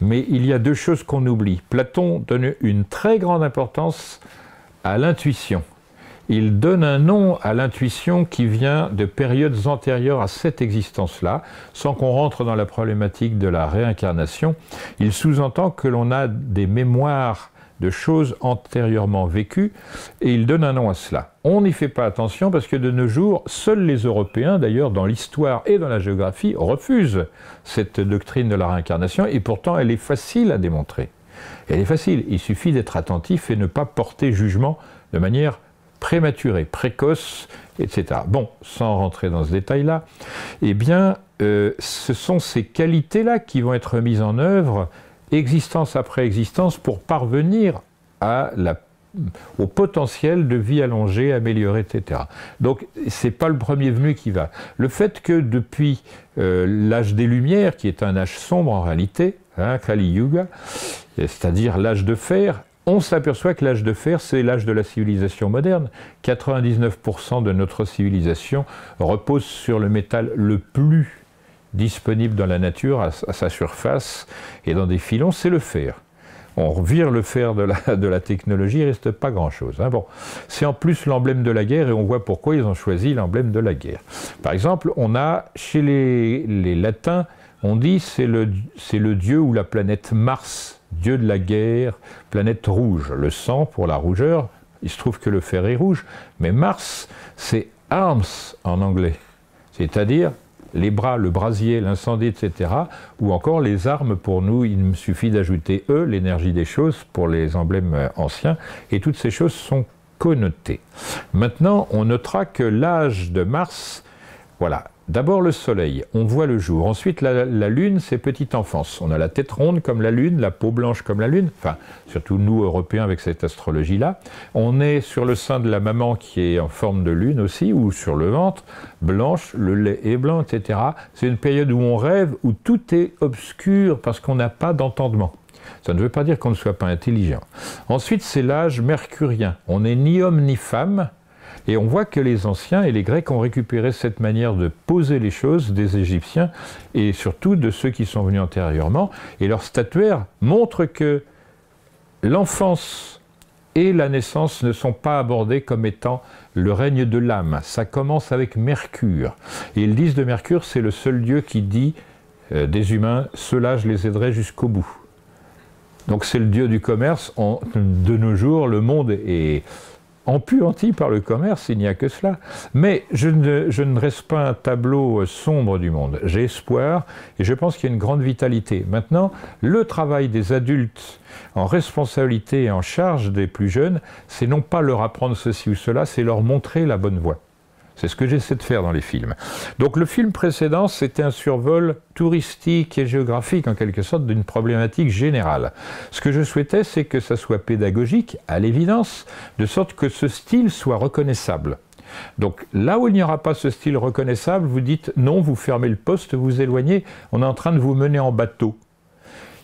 mais il y a deux choses qu'on oublie. Platon donne une très grande importance à l'intuition il donne un nom à l'intuition qui vient de périodes antérieures à cette existence-là, sans qu'on rentre dans la problématique de la réincarnation. Il sous-entend que l'on a des mémoires de choses antérieurement vécues, et il donne un nom à cela. On n'y fait pas attention parce que de nos jours, seuls les Européens, d'ailleurs dans l'histoire et dans la géographie, refusent cette doctrine de la réincarnation, et pourtant elle est facile à démontrer. Elle est facile, il suffit d'être attentif et ne pas porter jugement de manière prématuré, précoce, etc. Bon, sans rentrer dans ce détail-là, eh bien, euh, ce sont ces qualités-là qui vont être mises en œuvre, existence après existence, pour parvenir au potentiel de vie allongée, améliorée, etc. Donc n'est pas le premier venu qui va. Le fait que depuis euh, l'âge des Lumières, qui est un âge sombre en réalité, hein, Kali Yuga, c'est-à-dire l'âge de fer, on s'aperçoit que l'âge de fer, c'est l'âge de la civilisation moderne. 99% de notre civilisation repose sur le métal le plus disponible dans la nature, à, sa surface et dans des filons, c'est le fer. On revire le fer de la, technologie, il ne reste pas grand-chose. Hein. Bon, c'est en plus l'emblème de la guerre et on voit pourquoi ils ont choisi l'emblème de la guerre. Par exemple, on a chez les, latins, on dit c'est le, le dieu ou la planète Mars dieu de la guerre, planète rouge. Le sang pour la rougeur, il se trouve que le fer est rouge, mais Mars, c'est arms en anglais, c'est-à-dire les bras, le brasier, l'incendie, etc., ou encore les armes pour nous, il me suffit d'ajouter E, l'énergie des choses, pour les emblèmes euh, anciens, et toutes ces choses sont connotées. Maintenant, on notera que l'âge de Mars voilà. D'abord le soleil, on voit le jour. Ensuite la, lune, c'est petite enfance. On a la tête ronde comme la lune, la peau blanche comme la lune. Enfin, surtout nous Européens avec cette astrologie-là. On est sur le sein de la maman qui est en forme de lune aussi, ou sur le ventre, blanche, le lait est blanc, etc. C'est une période où on rêve, où tout est obscur parce qu'on n'a pas d'entendement. Ça ne veut pas dire qu'on ne soit pas intelligent. Ensuite, c'est l'âge mercurien. On n'est ni homme ni femme, et on voit que les anciens et les Grecs ont récupéré cette manière de poser les choses des Égyptiens et surtout de ceux qui sont venus antérieurement. Et leur statuaire montre que l'enfance et la naissance ne sont pas abordées comme étant le règne de l'âme. Ça commence avec Mercure. Et ils disent de Mercure, c'est le seul dieu qui dit euh, des humains, cela je les aiderai jusqu'au bout. Donc c'est le dieu du commerce. de nos jours, le monde est en par le commerce, il n'y a que cela. Mais je ne, je ne reste pas un tableau euh, sombre du monde. J'ai espoir et je pense qu'il y a une grande vitalité. Maintenant, le travail des adultes en responsabilité et en charge des plus jeunes, c'est non pas leur apprendre ceci ou cela, c'est leur montrer la bonne voie. C'est ce que j'essaie de faire dans les films. Donc le film précédent, c'était un survol touristique et géographique, en quelque sorte, d'une problématique générale. Ce que je souhaitais, c'est que ça soit pédagogique, à l'évidence, de sorte que ce style soit reconnaissable. Donc là où il n'y aura pas ce style reconnaissable, vous dites non, vous fermez le poste, vous éloignez, on est en train de vous mener en bateau.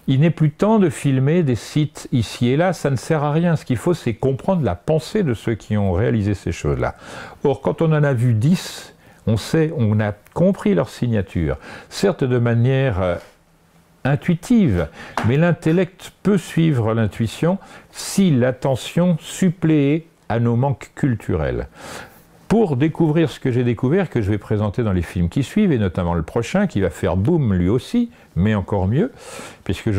Il n'est plus temps de filmer des sites ici et là, ça ne sert à rien. Ce qu'il faut, c'est comprendre la pensée de ceux qui ont réalisé ces choses-là. Or, quand on en a vu dix, on sait, on a compris leur signature, certes de manière euh, intuitive, mais l'intellect peut suivre l'intuition si l'attention suppléait à nos manques culturels pour découvrir ce que j'ai découvert, que je vais présenter dans les films qui suivent, et notamment le prochain, qui va faire boum lui aussi, mais encore mieux, puisque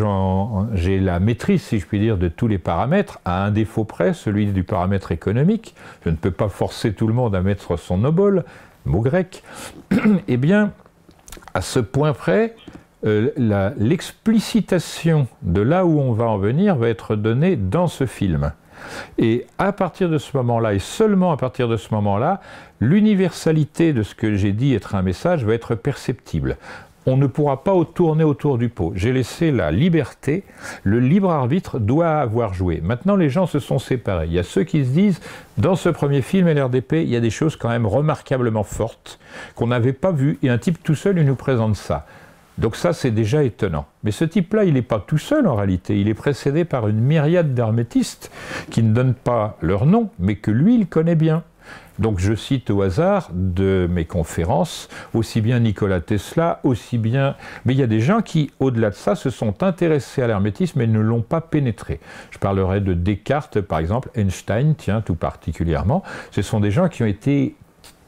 j'ai la maîtrise, si je puis dire, de tous les paramètres, à un défaut près, celui du paramètre économique. Je ne peux pas forcer tout le monde à mettre son obol, mot grec. (clears throat) Eh bien, à ce point près, euh, l'explicitation de là où on va en venir va être donnée dans ce film. Et à partir de ce moment-là, et seulement à partir de ce moment-là, l'universalité de ce que j'ai dit être un message va être perceptible. On ne pourra pas tourner autour du pot. J'ai laissé la liberté, le libre arbitre doit avoir joué. Maintenant, les gens se sont séparés. Il y a ceux qui se disent, dans ce premier film, LRDP, il y a des choses quand même remarquablement fortes qu'on n'avait pas vues. Et un type tout seul, il nous présente ça. Donc ça, c'est déjà étonnant. Mais ce type-là, il n'est pas tout seul en réalité. Il est précédé par une myriade d'hermétistes qui ne donnent pas leur nom, mais que lui, il connaît bien. Donc je cite au hasard de mes conférences aussi bien Nikola Tesla, aussi bien... Mais il y a des gens qui, au-delà de ça, se sont intéressés à l'hermétisme et ne l'ont pas pénétré. Je parlerai de Descartes, par exemple, Einstein, tiens, tout particulièrement. Ce sont des gens qui ont été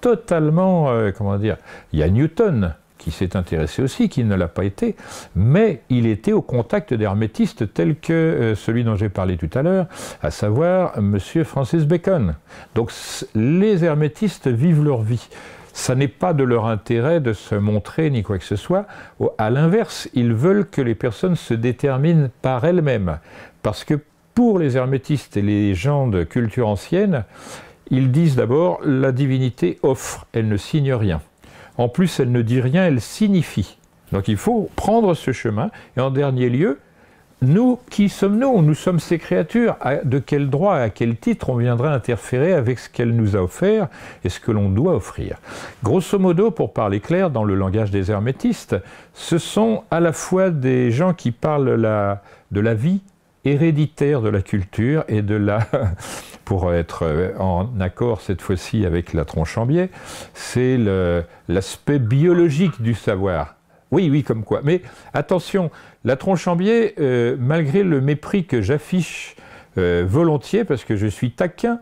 totalement... Euh, comment dire Il y a Newton, qui s'est intéressé aussi, qui ne l'a pas été, mais il était au contact d'hermétistes tels que euh, celui dont j'ai parlé tout à l'heure, à savoir M. Francis Bacon. Donc les hermétistes vivent leur vie. Ça n'est pas de leur intérêt de se montrer ni quoi que ce soit. À l'inverse, ils veulent que les personnes se déterminent par elles-mêmes. Parce que pour les hermétistes et les gens de culture ancienne, ils disent d'abord la divinité offre, elle ne signe rien. En plus, elle ne dit rien, elle signifie. Donc il faut prendre ce chemin. Et en dernier lieu, nous, qui sommes-nous Nous sommes ces créatures. De quel droit, à quel titre on viendrait interférer avec ce qu'elle nous a offert et ce que l'on doit offrir Grosso modo, pour parler clair dans le langage des hermétistes, ce sont à la fois des gens qui parlent de la vie héréditaire de la culture et de la, (laughs) pour être euh, en accord cette fois-ci avec la tronche en biais, c'est l'aspect biologique du savoir. Oui, oui, comme quoi. Mais attention, la tronche en euh, malgré le mépris que j'affiche euh, volontiers, parce que je suis taquin,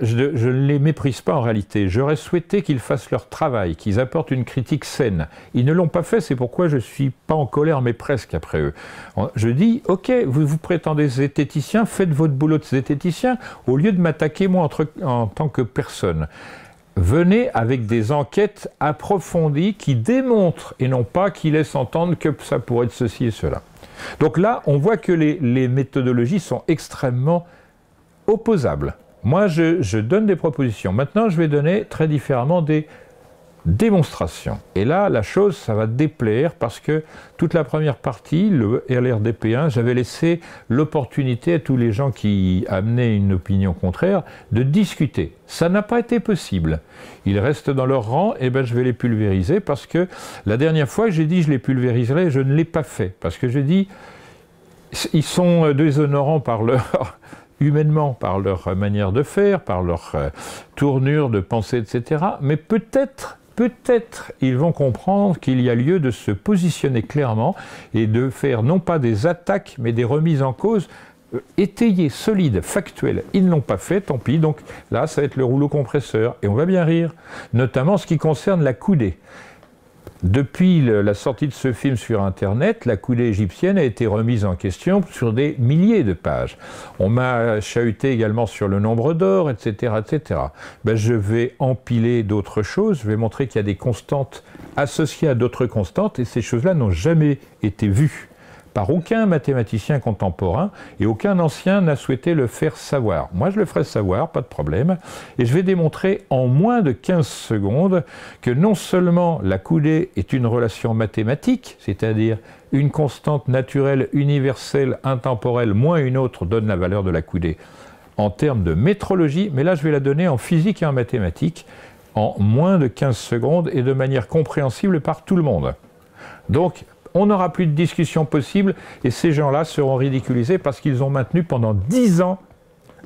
je, ne les méprise pas en réalité. J'aurais souhaité qu'ils fassent leur travail, qu'ils apportent une critique saine. Ils ne l'ont pas fait, c'est pourquoi je ne suis pas en colère, mais presque après eux. Je dis, ok, vous vous prétendez zététicien, faites votre boulot de zététicien, au lieu de m'attaquer moi en tant que personne. Venez avec des enquêtes approfondies qui démontrent et non pas qui laissent entendre que ça pourrait être ceci et cela. Donc là, on voit que les méthodologies sont extrêmement opposables. Moi, je, donne des propositions. Maintenant, je vais donner très différemment des démonstrations. Et là, la chose, ça va déplaire parce que toute la première partie, le LRDP1, j'avais laissé l'opportunité à tous les gens qui amenaient une opinion contraire de discuter. Ça n'a pas été possible. Ils restent dans leur rang, et ben je vais les pulvériser parce que la dernière fois, j'ai dit je les pulvériserai, je ne l'ai pas fait parce que j'ai dit ils sont déshonorants par leur humainement par leur manière de faire, par leur euh, tournure de pensée, etc. Mais peut-être peut-être ils vont comprendre qu'il y a lieu de se positionner clairement et de faire non pas des attaques, mais des remises en cause euh, étayées, solides, factuelles. Ils ne l'ont pas fait, tant pis. Donc là, ça va être le rouleau compresseur. Et on va bien rire, notamment ce qui concerne la coudée. Depuis la sortie de ce film sur Internet, la coulée égyptienne a été remise en question sur des milliers de pages. On m'a chahuté également sur le nombre d'or, etc. etc. Ben, je vais empiler d'autres choses, je vais montrer qu'il y a des constantes associées à d'autres constantes, et ces choses-là n'ont jamais été vues par aucun mathématicien contemporain et aucun ancien n'a souhaité le faire savoir. Moi, je le ferai savoir, pas de problème, et je vais démontrer en moins de 15 secondes que non seulement la coulée est une relation mathématique, c'est-à-dire une constante naturelle, universelle, intemporelle, moins une autre donne la valeur de la coulée en termes de métrologie, mais là je vais la donner en physique et en mathématiques, en moins de 15 secondes et de manière compréhensible par tout le monde. Donc on n'aura plus de discussion possible et ces gens-là seront ridiculisés parce qu'ils ont maintenu pendant dix ans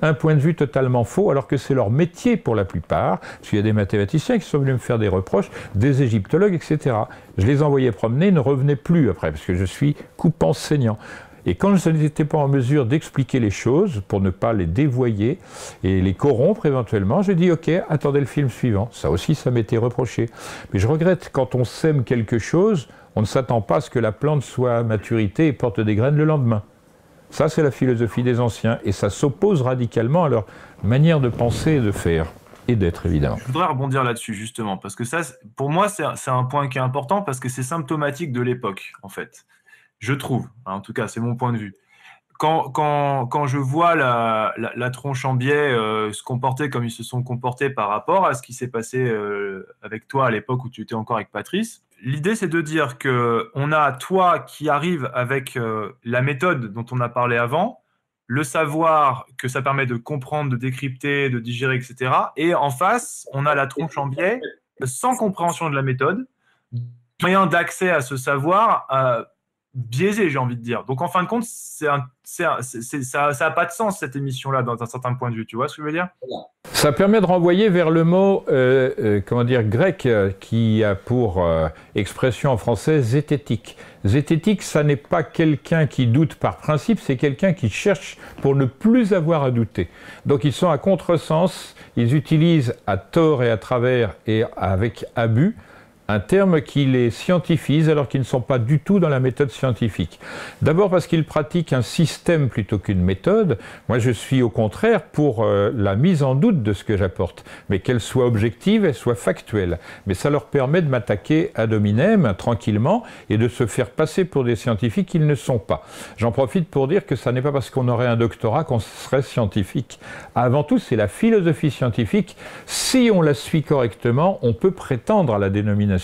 un point de vue totalement faux, alors que c'est leur métier pour la plupart, parce qu'il y a des mathématiciens qui sont venus me faire des reproches, des égyptologues, etc. Je les envoyais promener, ils ne revenaient plus après, parce que je suis coupant saignant. Et quand je n'étais pas en mesure d'expliquer les choses, pour ne pas les dévoyer et les corrompre éventuellement, j'ai dit ok, attendez le film suivant. Ça aussi, ça m'était reproché. Mais je regrette quand on sème quelque chose on ne s'attend pas à ce que la plante soit à maturité et porte des graines le lendemain. Ça, c'est la philosophie des anciens, et ça s'oppose radicalement à leur manière de penser de faire, et d'être, évidemment. Je voudrais rebondir là-dessus, justement, parce que ça, pour moi, c'est un point qui est important, parce que c'est symptomatique de l'époque, en fait. Je trouve, hein, en tout cas, c'est mon point de vue. Quand, je vois la, tronche en biais euh, se comporter comme ils se sont comportés par rapport à ce qui s'est passé euh, avec toi à l'époque où tu étais encore avec Patrice, l'idée, c'est de dire que on a toi qui arrive avec euh, la méthode dont on a parlé avant, le savoir que ça permet de comprendre, de décrypter, de digérer, etc. Et en face, on a la tronche en biais, sans compréhension de la méthode, moyen d'accès à ce savoir, euh, biaisé, j'ai envie de dire. Donc en fin de compte, ça n'a pas de sens cette émission-là dans un certain point de vue. Tu vois ce que je veux dire Ça permet de renvoyer vers le mot euh, euh, comment dire grec euh, qui a pour expression en français zététique. Zététique, ça n'est pas quelqu'un qui doute par principe, c'est quelqu'un qui cherche pour ne plus avoir à douter. Donc ils sont à contresens, ils utilisent à tort et à travers et avec abus un terme qui les scientifise alors qu'ils ne sont pas du tout dans la méthode scientifique. D'abord parce qu'ils pratiquent un système plutôt qu'une méthode. Moi, je suis au contraire pour euh, la mise en doute de ce que j'apporte, mais qu'elle soit objective, qu'elle soit factuelle. Mais ça leur permet de m'attaquer à dominem tranquillement, et de se faire passer pour des scientifiques qu'ils ne sont pas. J'en profite pour dire que ça n'est pas parce qu'on aurait un doctorat qu'on serait scientifique. Avant tout, c'est la philosophie scientifique. Si on la suit correctement, on peut prétendre à la dénomination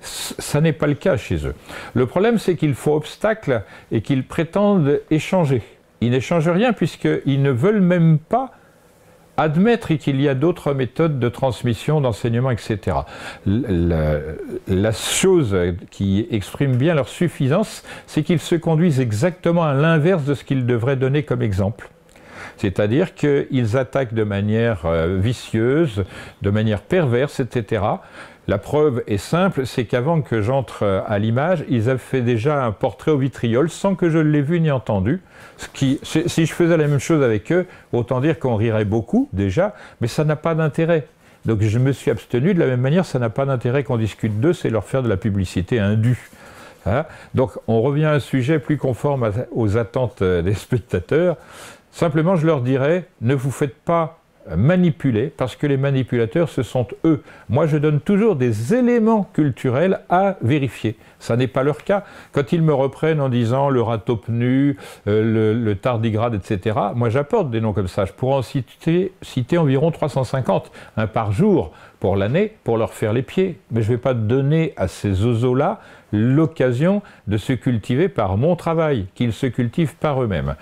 ça n'est pas le cas chez eux. Le problème, c'est qu'ils font obstacle et qu'ils prétendent échanger. Ils n'échangent rien puisqu'ils ne veulent même pas admettre qu'il y a d'autres méthodes de transmission, d'enseignement, etc. La, la, chose qui exprime bien leur suffisance, c'est qu'ils se conduisent exactement à l'inverse de ce qu'ils devraient donner comme exemple. C'est-à-dire qu'ils attaquent de manière euh, vicieuse, de manière perverse, etc. La preuve est simple, c'est qu'avant que j'entre euh, à l'image, ils avaient fait déjà un portrait au vitriol sans que je l'ai vu ni entendu. si je faisais la même chose avec eux, autant dire qu'on rirait beaucoup déjà, mais ça n'a pas d'intérêt. Donc je me suis abstenu. De la même manière, ça n'a pas d'intérêt qu'on discute d'eux, c'est leur faire de la publicité indue. Hein. Donc on revient à un sujet plus conforme aux attentes euh, des spectateurs. Simplement, je leur dirais, ne vous faites pas euh, manipulés parce que les manipulateurs, ce sont eux. Moi, je donne toujours des éléments culturels à vérifier. Ça n'est pas leur cas. Quand ils me reprennent en disant le rat nu, euh, le, tardigrade, etc., moi, j'apporte des noms comme ça. Je pourrais en citer, environ 350 un par jour pour l'année pour leur faire les pieds. Mais je ne vais pas donner à ces oiseaux-là l'occasion de se cultiver par mon travail, qu'ils se cultivent par eux-mêmes.